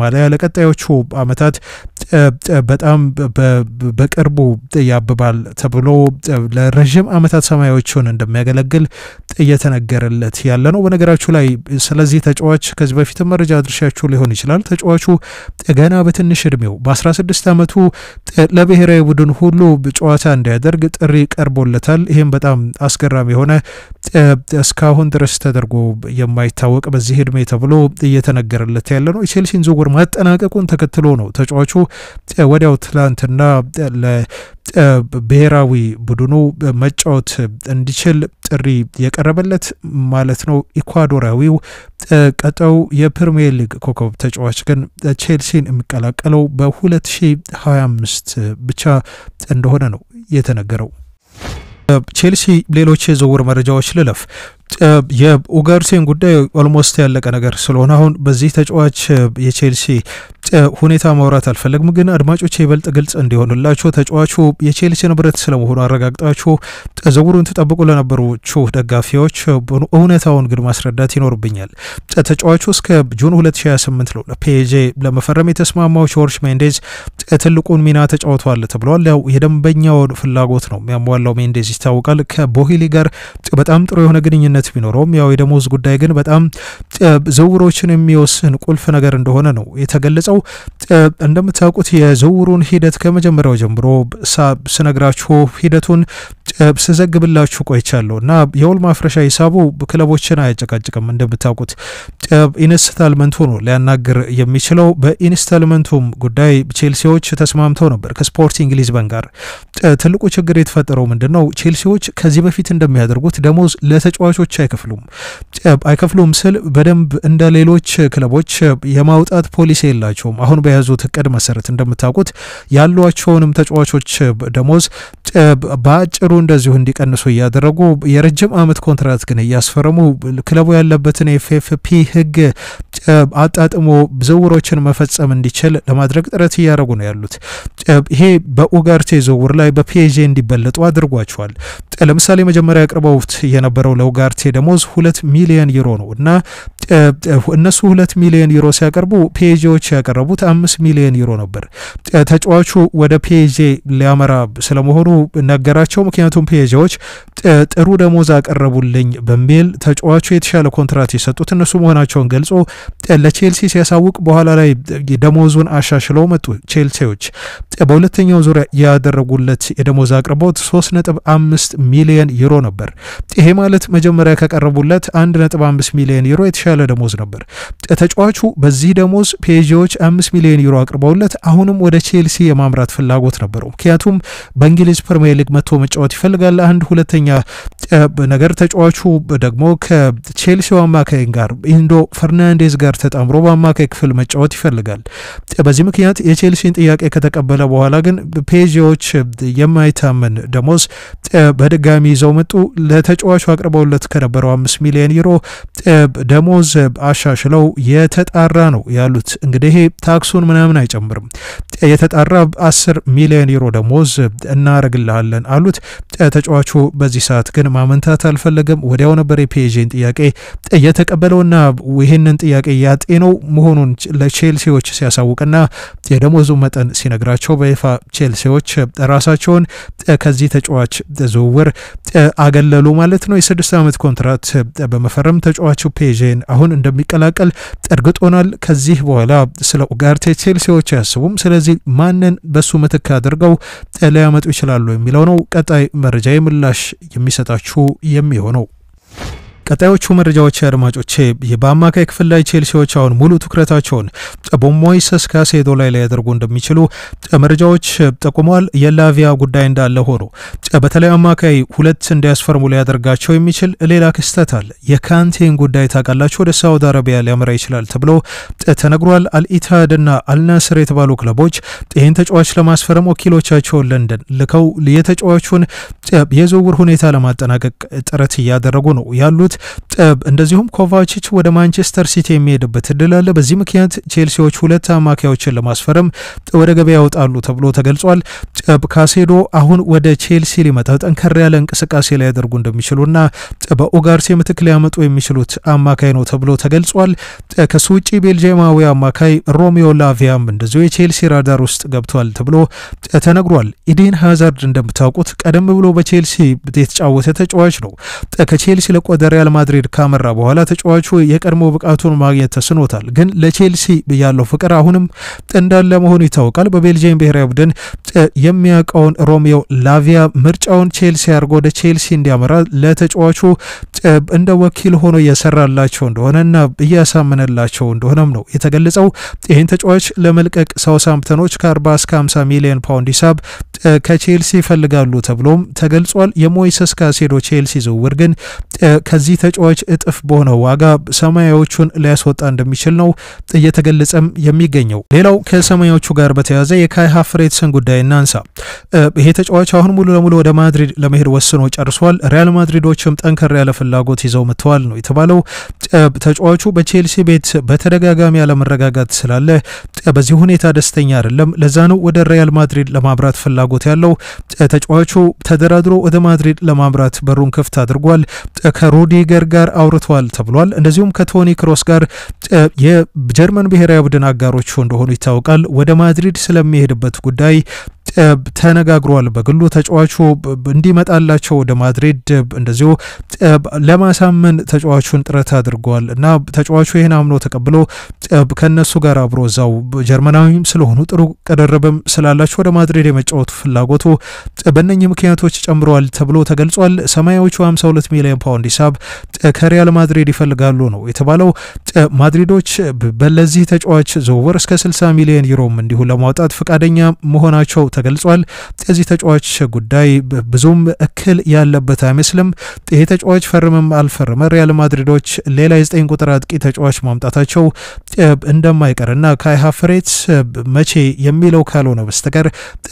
ማሊያ ለቀጣዮቹ ዓመታት በጣም በቅርቡ ያብባል ተብሎ ለረዥም ዓመታት ሰማያዊዎቹን እንደሚያገለግል እየተነገረለት ያለ ነው። በነገራችሁ ላይ ስለዚህ ተጫዋች ከዚህ በፊት መረጃ አድርሻችሁ ሊሆን ይችላል። ተጫዋቹ ገና በትንሽ እድሜው በ16 ዓመቱ ለብሔራዊ ቡድን ሁሉ ጨዋታ እንዲያደርግ ጥሪ ቀርቦለታል። ይህም በጣም አስገራሚ የሆነ እስካሁን ድረስ ተደርጎ የማይታወቅ በዚህ እድሜ ተብሎ እየተነገረለት ያለ ነው። የቼልሲን ዝውውር ማጠናቀቁን ተከትሎ ነው ተጫዋቹ ወዲያው ትላንትና ለብሔራዊ ቡድኑ መጫወት እንዲችል ጥሪ የቀረበለት ማለት ነው። ኢኳዶራዊው ቀጠው የፕሪሚየር ሊግ ኮከብ ተጫዋች ግን ቼልሲን የሚቀላቀለው በ2025 ብቻ እንደሆነ ነው የተነገረው። ቼልሲ ሌሎች የዝውውር መረጃዎች ልለፍ። የኡጋርቴን ጉዳይ ኦልሞስት ያለቀ ነገር ስለሆነ አሁን በዚህ ተጫዋች የቼልሲ ሁኔታ ማውራት አልፈለግም፣ ግን አድማጮች ይበልጥ ግልጽ እንዲሆንላችሁ ተጫዋቹ የቼልሲ ንብረት ስለመሆኑ አረጋግጣችሁ ዝውውሩን ትጠብቁ ለነበሩች ደጋፊዎች እውነታውን ግን ማስረዳት ይኖርብኛል። ተጫዋቹ እስከ ጁን 2028 ነው ለፔጄ ለመፈረም የተስማማው። ጆርጅ ሜንዴዝ ትልቁን ሚና ተጫውቷል ተብሏል። ያው የደንበኛውን ፍላጎት ነው የሚያሟላው ሜንዴዝ ይታወቃል። ከቦሂሊ ጋር በጣም ጥሩ የሆነ ግንኙነት ተፈጻሚነት ቢኖረውም ያው የደሞዝ ጉዳይ ግን በጣም ዝውውሮችን የሚወስን ቁልፍ ነገር እንደሆነ ነው የተገለጸው። እንደምታውቁት የዝውውሩን ሂደት ከመጀመሪያው ጀምሮ ስነግራችሁ ሂደቱን ስዘግብላችሁ ቆይቻለሁ እና የውል ማፍረሻ ሂሳቡ ክለቦችን አያጨቃጭቅም። እንደምታውቁት ኢንስታልመንቱ ነው ሊያናግር የሚችለው። በኢንስታልመንቱም ጉዳይ ቼልሲዎች ተስማምተው ነበር ከስፖርቲንግ ሊዝበን ጋር። ትልቁ ችግር የተፈጠረው ምንድን ነው? ቼልሲዎች ከዚህ በፊት እንደሚያደርጉት ደሞዝ ለተጫዋቾች አይከፍሉም። አይከፍሉም ስል በደንብ እንደ ሌሎች ክለቦች የማውጣት ፖሊሲ የላቸውም። አሁን በያዙት እቅድ መሰረት እንደምታውቁት ያሏቸውንም ተጫዋቾች ደሞዝ በአጭሩ እንደዚሁ እንዲቀንሱ እያደረጉ የረጅም ዓመት ኮንትራት ግን እያስፈረሙ ክለቡ ያለበትን የኤፍኤፍፒ ህግ አጣጥሞ ዝውውሮችን መፈጸም እንዲችል ለማድረግ ጥረት እያደረጉ ነው ያሉት። ይሄ በኡጋርቴ ዝውውር ላይ በፒኤዤ እንዲበለጡ አድርጓቸዋል። ለምሳሌ መጀመሪያ ያቅርበውት የነበረው ለኡጋርቴ ደሞዝ ሁለት ሚሊዮን ዩሮ ነው እና እነሱ ሁለት ሚሊዮን ዩሮ ሲያቀርቡ ፒኤስጂዎች ያቀረቡት አምስት ሚሊዮን ዩሮ ነበር። ተጫዋቹ ወደ ፒኤስጂ ሊያመራ ስለመሆኑ ነገራቸው። ምክንያቱም ፒኤስጂዎች ጥሩ ደሞዝ አቀረቡልኝ በሚል ተጫዋቹ የተሻለ ኮንትራት የሰጡት እነሱ መሆናቸውን ገልጾ ለቼልሲ ሲያሳውቅ በኋላ ላይ ደሞዙን አሻሽለው መጡ። ቼልሲዎች በሁለተኛው ዙሪያ ያደረጉለት የደሞዝ አቅርቦት 3.5 ሚሊዮን ዩሮ ነበር። ይሄ ማለት መጀመሪያ ከቀረቡለት 1.5 ሚሊዮን ዩሮ የተሻለ የተሻለ ደሞዝ ነበር። ተጫዋቹ በዚህ ደሞዝ ፔዥዎች አምስት ሚሊዮን ዩሮ አቅርበውለት አሁንም ወደ ቼልሲ የማምራት ፍላጎት ነበረው። ምክንያቱም በእንግሊዝ ፕሪሚየር ሊግ መጥቶ መጫወት ይፈልጋል። አንድ ሁለተኛ ነገር ተጫዋቹ ደግሞ ከቼልሲው አማካኝ ጋር ኢንዶ ፈርናንዴዝ ጋር ተጣምሮ በአማካይ ክፍል መጫወት ይፈልጋል። በዚህ ምክንያት የቼልሲን ጥያቄ ከተቀበለ በኋላ ግን ፔዥዎች የማይታመን ደሞዝ በድጋሚ ይዘው መጡ። ለተጫዋቹ አቅርበውለት ከነበረው አምስት ሚሊዮን ዩሮ ደሞዝ አሻሽለው የተጣራ ነው ያሉት። እንግዲህ ታክሱን ምናምን አይጨምርም የተጣራ አስር ሚሊዮን ዩሮ ደሞዝ እናረግልሃለን አሉት። ተጫዋቹ በዚህ ሰዓት ግን ማመንታት አልፈለገም። ወዲያው ነበር የፒኤስዤን ጥያቄ እየተቀበለውና ይህንን ጥያቄ ያጤነው መሆኑን ለቼልሲዎች ሲያሳውቅና የደሞዙ መጠን ሲነግራቸው በይፋ ቼልሲዎች ራሳቸውን ከዚህ ተጫዋች ዝውውር አገለሉ ማለት ነው። የስድስት ዓመት ኮንትራት በመፈረም ተጫዋቹ ፒኤስዤን አሁን እንደሚቀላቀል እርግጥ ከዚህ በኋላ ስለ ኡጋርቴ ቼልሲዎች አያስቡም። ስለዚህ ማንን በሱ ምትክ አድርገው ሊያመጡ ይችላሉ የሚለው ነው ቀጣይ መረጃ ምላሽ የሚሰጣቸው ምቹ የሚሆነው። ቀጣዮቹ መረጃዎች አድማጮች በአማካይ ክፍል ላይ ቼልሲዎች አሁን ሙሉ ትኩረታቸውን በሞይሰስ ካሴዶ ላይ ሊያደርጉ እንደሚችሉ መረጃዎች ጠቁመዋል። የላቪያ ጉዳይ እንዳለ ሆኖ በተለይ አማካይ ሁለት እንዲያስፈርሙ ሊያደርጋቸው የሚችል ሌላ ክስተት አለ። የካንቴን ጉዳይ ታውቃላችሁ፣ ወደ ሳውዲ አረቢያ ሊያመራ ይችላል ተብሎ ተነግሯል። አልኢታድ እና አልናስር የተባሉ ክለቦች ይህን ተጫዋች ለማስፈረም ወኪሎቻቸውን ለንደን ልከው የተጫዋቹን የዝውውር ሁኔታ ለማጠናቀቅ ጥረት እያደረጉ ነው ያሉት። እንደዚሁም ኮቫችች ወደ ማንቸስተር ሲቲ የሚሄድበት እድል አለ። በዚህ ምክንያት ቼልሲዎች ሁለት አማካዮችን ለማስፈረም ወደ ገበያ ያወጣሉ ተብሎ ተገልጿል። ካሴዶ አሁን ወደ ቼልሲ ሊመጣ ጠንከር ያለ እንቅስቃሴ ሊያደርጉ እንደሚችሉና በኦጋርሴ ምትክ ሊያመጡ የሚችሉት አማካይ ነው ተብሎ ተገልጿል። ከሱ ውጭ ቤልጅየማዊ አማካይ ሮሚዮ ላቪያም እንደዚሁ የቼልሲ ራዳር ውስጥ ገብቷል ተብሎ ተነግሯል። ኢዴን ሀዛርድ እንደምታውቁት ቀደም ብሎ በቼልሲ የተጫወተ ተጫዋች ነው። ከቼልሲ ለቆደሪያ ሪያል ማድሪድ ካመራ በኋላ ተጫዋቹ የቀድሞ ብቃቱን ማግኘት ተስኖታል። ግን ለቼልሲ ያለው ፍቅር አሁንም እንዳለ መሆኑ ይታወቃል። በቤልጅየም ብሔራዊ ቡድን የሚያውቀውን ሮሚዮ ላቪያ ምርጫውን ቼልሲ አድርጎ ወደ ቼልሲ እንዲያመራ ለተጫዋቹ እንደ ወኪል ሆኖ እየሰራላቸው እንደሆነና እያሳመነላቸው እንደሆነም ነው የተገለጸው። ይህን ተጫዋች ለመልቀቅ ሳውሳምፕተኖች ከ40 እስከ 50 ሚሊዮን ፓውንድ ሂሳብ ከቼልሲ ይፈልጋሉ ተብሎም ተገልጿል። የሞይሰስ ካሴዶ ቼልሲ ዝውውር ግን ከዚህ የዚህ ተጫዋች እጥፍ በሆነ ዋጋ ሰማያዎቹን ሊያስወጣ እንደሚችል ነው እየተገለጸም የሚገኘው። ሌላው ከሰማያዎቹ ጋር በተያያዘ የካይ ሃፍሬትስን ጉዳይ እናንሳ። ይሄ ተጫዋች አሁን ሙሉ ለሙሉ ወደ ማድሪድ ለመሄድ ወስኖ ጨርሷል። ሪያል ማድሪዶችም ጠንከር ያለ ፍላጎት ይዘው መጥተዋል ነው የተባለው። ተጫዋቹ በቼልሲ ቤት በተደጋጋሚ ያለመረጋጋት ስላለ በዚህ ሁኔታ ደስተኛ አይደለም። ለዛ ነው ወደ ሪያል ማድሪድ ለማምራት ፍላጎት ያለው። ተጫዋቹ ተደራድሮ ወደ ማድሪድ ለማምራት በሩን ክፍት አድርጓል። ከሩዲ ሩዲገር ጋር አውርተዋል ተብሏል። እንደዚሁም ከቶኒ ክሮስ ጋር የጀርመን ብሔራዊ ቡድን አጋሮቹ እንደሆኑ ይታወቃል። ወደ ማድሪድ ስለሚሄድበት ጉዳይ ተነጋግሯል። በግሉ ተጫዋቹ እንዲመጣላቸው ወደ ማድሪድ እንደዚሁ ለማሳመን ተጫዋቹን ጥረት አድርጓል እና ተጫዋቹ ይህን አምኖ ተቀብሎ ከነሱ ጋር አብሮ እዛው ጀርመናዊም ስለሆኑ ጥሩ ቀደረበም ስላላቸው ወደ ማድሪድ የመጫወቱ ፍላጎቱ በእነኚህ ምክንያቶች ጨምረዋል ተብሎ ተገልጿል። ሰማያዎቹ 52 ሚሊዮን ፓውንድ ሂሳብ ከሪያል ማድሪድ ይፈልጋሉ ነው የተባለው። ማድሪዶች በለዚህ ተጫዋች ዝውውር እስከ 60 ሚሊዮን ዩሮም እንዲሁ ለማውጣት ፈቃደኛ መሆናቸው ተገ ገልጿል። የዚህ ተጫዋች ጉዳይ ብዙም እክል ያለበት አይመስልም። ይሄ ተጫዋች ፈርምም አልፈርም ሪያል ማድሪዶች ሌላ የዘጠኝ ቁጥር አጥቂ ተጫዋች ማምጣታቸው እንደማይቀርና ካይ ሃቨርትዝ መቼ የሚለው ካልሆነ በስተቀር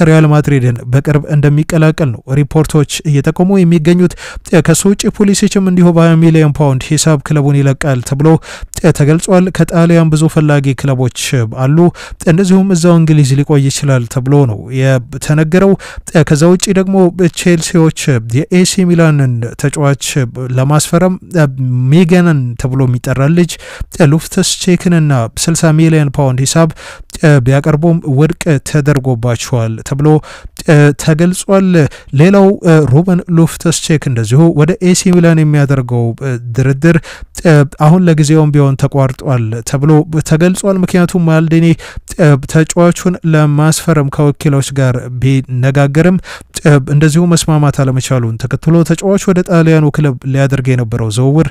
ሪያል ማድሪድን በቅርብ እንደሚቀላቀል ነው ሪፖርቶች እየጠቆሙ የሚገኙት። ከሱ ውጭ ፑሊሲችም እንዲሁ በ20 ሚሊዮን ፓውንድ ሂሳብ ክለቡን ይለቃል ተብሎ ተገልጿል። ከጣሊያን ብዙ ፈላጊ ክለቦች አሉ። እንደዚሁም እዛው እንግሊዝ ሊቆይ ይችላል ተብሎ ነው የተነገረው። ከዛ ውጭ ደግሞ ቼልሲዎች የኤሲ ሚላንን ተጫዋች ለማስፈረም ሚገንን ተብሎ የሚጠራ ልጅ ሉፍተስ ቼክንና 60 ሚሊዮን ፓውንድ ሂሳብ ቢያቀርቡም ውድቅ ተደርጎባቸዋል ተብሎ ተገልጿል። ሌላው ሩበን ሉፍተስ ቼክ እንደዚሁ ወደ ኤሲ ሚላን የሚያደርገው ድርድር አሁን ለጊዜውም ቢሆን ተቋርጧል ተብሎ ተገልጿል። ምክንያቱም ማልዲኒ ተጫዋቹን ለማስፈረም ከወኪሎች ጋር ቢነጋገርም እንደዚሁ መስማማት አለመቻሉን ተከትሎ ተጫዋቹ ወደ ጣሊያኑ ክለብ ሊያደርግ የነበረው ዝውውር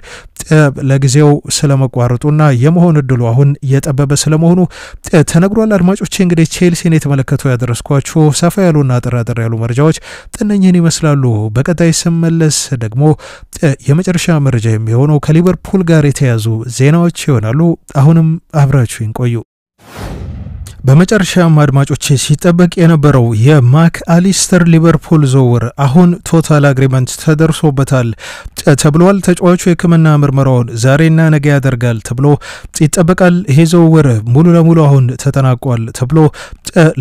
ለጊዜው ስለመቋረጡና የመሆን እድሉ አሁን የጠበበ ስለመሆኑ ተነግሯል። አድማጮች እንግዲህ ቼልሲን የተመለከተው ያደረስኳችሁ ሰፋ ያሉና ጥራጥር ያሉ መረጃዎች ጥነኝህን ይመስላሉ። በቀጣይ ስመለስ ደግሞ የመጨረሻ መረጃ የሚሆነው ከሊቨርፑል ጋር የተያዙ ዜናዎች ይሆናሉ። አሁንም አብራችሁ ይንቆዩ። በመጨረሻም አድማጮች ሲጠበቅ የነበረው የማክ አሊስተር ሊቨርፑል ዝውውር አሁን ቶታል አግሪመንት ተደርሶበታል ተብሏል። ተጫዋቹ የሕክምና ምርመራውን ዛሬና ነገ ያደርጋል ተብሎ ይጠበቃል። ይሄ ዝውውር ሙሉ ለሙሉ አሁን ተጠናቋል ተብሎ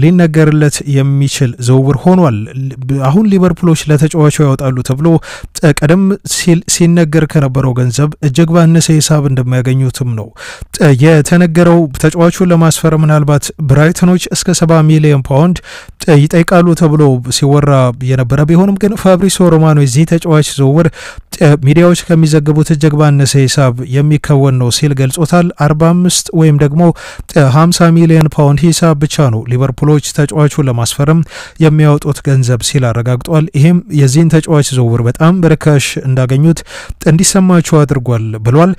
ሊነገርለት የሚችል ዝውውር ሆኗል። አሁን ሊቨርፑሎች ለተጫዋቹ ያወጣሉ ተብሎ ቀደም ሲነገር ከነበረው ገንዘብ እጅግ ባነሰ ሂሳብ እንደሚያገኙትም ነው የተነገረው። ተጫዋቹ ለማስፈር ምናልባት ብራይተኖች እስከ 70 ሚሊዮን ፓውንድ ይጠይቃሉ ተብሎ ሲወራ የነበረ ቢሆንም ግን ፋብሪሶ ሮማኖ የዚህ ተጫዋች ዝውውር ሚዲያዎች ከሚዘግቡት እጅግ ባነሰ ሂሳብ የሚከወን ነው ሲል ገልጾታል። 45 ወይም ደግሞ 50 ሚሊዮን ፓውንድ ሂሳብ ብቻ ነው ሊቨርፑሎች ተጫዋቹ ለማስፈረም የሚያወጡት ገንዘብ ሲል አረጋግጧል። ይህም የዚህን ተጫዋች ዝውውር በጣም በርካሽ እንዳገኙት እንዲሰማቸው አድርጓል ብሏል።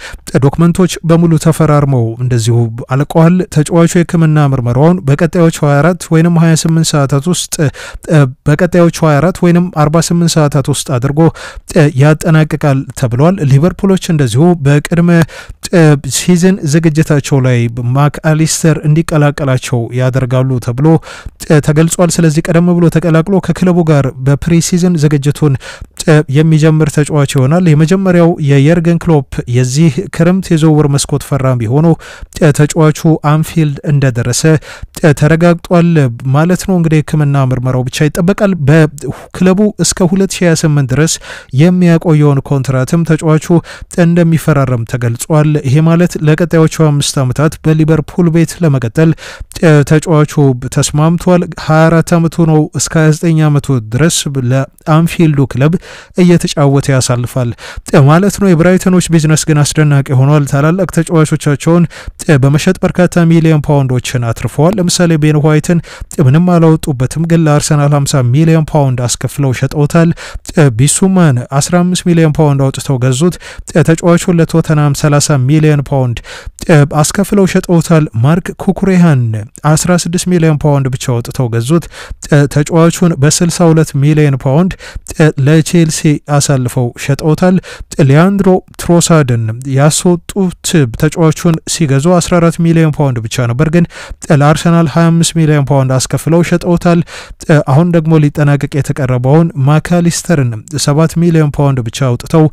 ዶክመንቶች በሙሉ ተፈራርመው እንደዚሁ አልቀዋል። ተጫዋቹ የሕክምና ምርመራ ዶላሯን በቀጣዮች 24 ወይም 28 ሰዓታት ውስጥ በቀጣዮቹ 24 ወይም 48 ሰዓታት ውስጥ አድርጎ ያጠናቅቃል ተብሏል። ሊቨርፑሎች እንደዚሁ በቅድመ ሲዝን ዝግጅታቸው ላይ ማክ አሊስተር እንዲቀላቀላቸው ያደርጋሉ ተብሎ ተገልጿል። ስለዚህ ቀደም ብሎ ተቀላቅሎ ከክለቡ ጋር በፕሪሲዝን ዝግጅቱን የሚጀምር ተጫዋች ይሆናል። የመጀመሪያው የየርገን ክሎፕ የዚህ ክረምት የዝውውር መስኮት ፈራሚ ሆኖ ተጫዋቹ አንፊልድ እንደደረሰ ተረጋግጧል ማለት ነው። እንግዲህ ሕክምና ምርመራው ብቻ ይጠበቃል። በክለቡ እስከ 2028 ድረስ የሚያቆየውን ኮንትራትም ተጫዋቹ እንደሚፈራረም ተገልጿል። ይሄ ማለት ለቀጣዮቹ አምስት ዓመታት በሊቨርፑል ቤት ለመቀጠል ተጫዋቹ ተስማምቷል። 24 ዓመቱ ነው። እስከ 29 ዓመቱ ድረስ ለአንፊልዱ ክለብ እየተጫወተ ያሳልፋል ማለት ነው። የብራይተኖች ቢዝነስ ግን አስደናቂ ሆኗል። ታላላቅ ተጫዋቾቻቸውን በመሸጥ በርካታ ሚሊዮን ፓውንዶችን አትርፈዋል። ለምሳሌ ቤን ዋይትን ምንም አላወጡበትም፣ ግን ለአርሰናል 50 ሚሊዮን ፓውንድ አስከፍለው ሸጠውታል። ቢሱማን 15 ሚሊዮን ፓውንድ አውጥተው ገዙት። ተጫዋቹን ለቶተናም 30 ሚሊዮን ፓውንድ አስከፍለው ሸጠውታል። ማርክ ኩኩሬሃን 16 ሚሊዮን ፓውንድ ብቻ አውጥተው ገዙት። ተጫዋቹን በ62 ሚሊዮን ፓውንድ ለቼ ለቼልሲ አሳልፈው ሸጠውታል። ሊያንድሮ ትሮሳድን ያስወጡት ተጫዋቹን ሲገዙ 14 ሚሊዮን ፓውንድ ብቻ ነበር፣ ግን ለአርሰናል 25 ሚሊዮን ፓውንድ አስከፍለው ሸጠውታል። አሁን ደግሞ ሊጠናቀቅ የተቀረበውን ማካሊስተርን 7 ሚሊዮን ፓውንድ ብቻ አውጥተው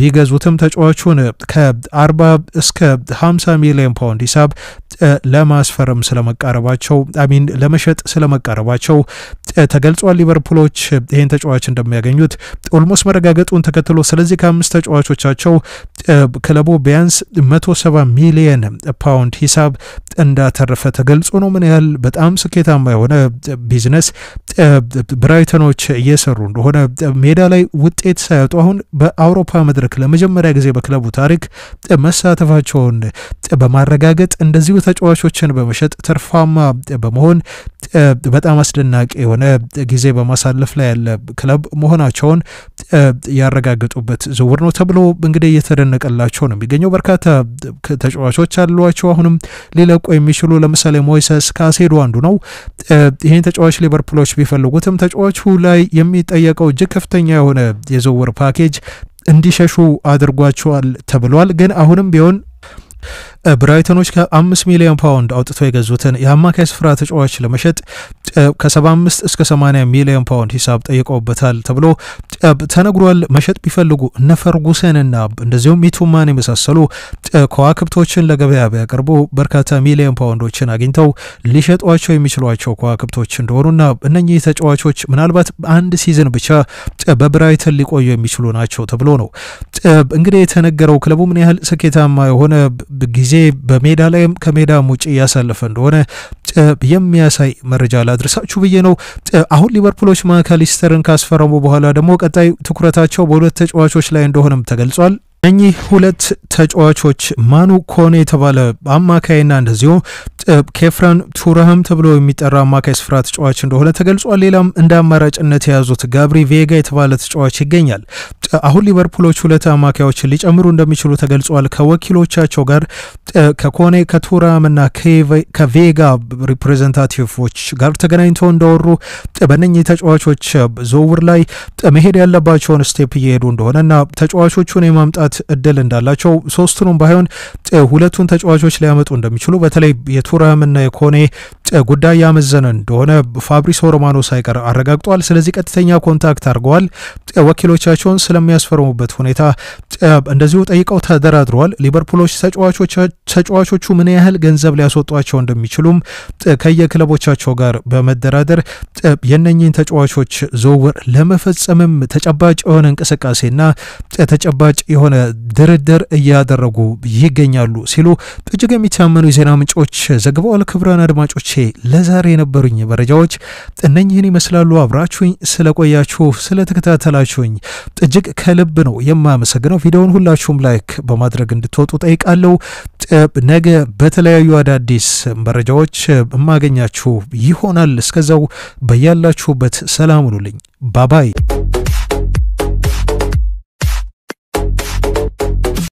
ቢገዙትም ተጫዋቹን ከ40 እስከ 50 ሚሊዮን ፓውንድ ሂሳብ ለማስፈረም ስለመቃረባቸው አሚን ለመሸጥ ስለመቃረባቸው ተገልጿል። ሊቨርፑሎች ይህን ተጫዋች እንደሚያገኙት ኦልሞስት መረጋገጡን ተከትሎ ስለዚህ ከአምስት ተጫዋቾቻቸው ክለቡ ቢያንስ 170 ሚሊየን ፓውንድ ሂሳብ እንዳተረፈ ተገልጾ ነው። ምን ያህል በጣም ስኬታማ የሆነ ቢዝነስ ብራይተኖች እየሰሩ እንደሆነ ሜዳ ላይ ውጤት ሳያጡ አሁን በአውሮፓ መድረክ ለመጀመሪያ ጊዜ በክለቡ ታሪክ መሳተፋቸውን በማረጋገጥ እንደዚሁ ተጫዋቾችን በመሸጥ ትርፋማ በመሆን በጣም አስደናቂ የሆነ ጊዜ በማሳለፍ ላይ ያለ ክለብ መሆናቸውን ያረጋገጡበት ዝውውር ነው ተብሎ እንግዲህ እየተደነቀላቸው ነው የሚገኘው። በርካታ ተጫዋቾች አሏቸው አሁንም ሊለቁ የሚችሉ ለምሳሌ ሞይሰስ ካይሴዶ አንዱ ነው። ይህን ተጫዋች ሊቨርፑሎች ቢፈልጉትም ተጫዋቹ ላይ የሚጠየቀው እጅግ ከፍተኛ የሆነ የዝውውር ፓኬጅ እንዲሸሹ አድርጓቸዋል ተብሏል። ግን አሁንም ቢሆን ብራይተኖች ከአምስት ሚሊዮን ፓውንድ አውጥተው የገዙትን የአማካይ ስፍራ ተጫዋች ለመሸጥ ከ75 እስከ 80 ሚሊዮን ፓውንድ ሂሳብ ጠይቀውበታል ተብሎ ተነግሯል። መሸጥ ቢፈልጉ እነ ፈርጉሰንና እንደዚሁም ኢቱማን የመሳሰሉ ከዋክብቶችን ለገበያ ቢያቀርቡ በርካታ ሚሊዮን ፓውንዶችን አግኝተው ሊሸጧቸው የሚችሏቸው ከዋክብቶች እንደሆኑና እነኚህ ተጫዋቾች ምናልባት አንድ ሲዝን ብቻ በብራይተን ሊቆዩ የሚችሉ ናቸው ተብሎ ነው እንግዲህ የተነገረው ክለቡ ምን ያህል ስኬታማ የሆነ ጊዜ በሜዳ ላይም ከሜዳም ውጭ እያሳለፈ እንደሆነ የሚያሳይ መረጃ ላድርሳችሁ ብዬ ነው። አሁን ሊቨርፑሎች ማካሊስተርን ካስፈረሙ በኋላ ደግሞ ቀጣይ ትኩረታቸው በሁለት ተጫዋቾች ላይ እንደሆነም ተገልጿል። እኚህ ሁለት ተጫዋቾች ማኑ ኮኔ የተባለ አማካይና እንደዚሁ ኬፍረን ቱረህም ተብሎ የሚጠራ አማካይ ስፍራ ተጫዋች እንደሆነ ተገልጿል። ሌላም እንደ አማራጭነት የያዙት ጋብሪ ቬጋ የተባለ ተጫዋች ይገኛል። አሁን ሊቨርፑሎች ሁለት አማካዮችን ሊጨምሩ እንደሚችሉ ተገልጿል። ከወኪሎቻቸው ጋር ከኮኔ ከቱራምና ከቬጋ ሪፕሬዘንታቲቮች ጋር ተገናኝተው እንዳወሩ በነኚህ ተጫዋቾች ዝውውር ላይ መሄድ ያለባቸውን ስቴፕ እየሄዱ እንደሆነና ተጫዋቾቹን የማምጣት የማግባት እድል እንዳላቸው ሶስቱንም ባይሆን ሁለቱን ተጫዋቾች ሊያመጡ እንደሚችሉ በተለይ የቱረምና የኮኔ ጉዳይ ያመዘነ እንደሆነ ፋብሪሶ ሮማኖ ሳይቀር አረጋግጧል። ስለዚህ ቀጥተኛ ኮንታክት አድርገዋል። ወኪሎቻቸውን ስለሚያስፈርሙበት ሁኔታ እንደዚሁ ጠይቀው ተደራድረዋል። ሊቨርፑሎች ተጫዋቾቹ ምን ያህል ገንዘብ ሊያስወጧቸው እንደሚችሉም ከየክለቦቻቸው ጋር በመደራደር የነኝን ተጫዋቾች ዝውውር ለመፈጸምም ተጨባጭ የሆነ እንቅስቃሴና ተጨባጭ የሆነ ድርድር እያደረጉ ይገኛሉ ሲሉ እጅግ የሚታመኑ የዜና ምንጮች ዘግበዋል። ክብረን አድማጮች ለዛሬ የነበሩኝ መረጃዎች እነኝህን ይመስላሉ። አብራችሁኝ ስለቆያችሁ ስለተከታተላችሁኝ እጅግ ከልብ ነው የማመሰግነው። ቪዲዮውን ሁላችሁም ላይክ በማድረግ እንድትወጡ ጠይቃለሁ። ነገ በተለያዩ አዳዲስ መረጃዎች የማገኛችሁ ይሆናል። እስከዛው በያላችሁበት ሰላም ሁኑልኝ። ባባይ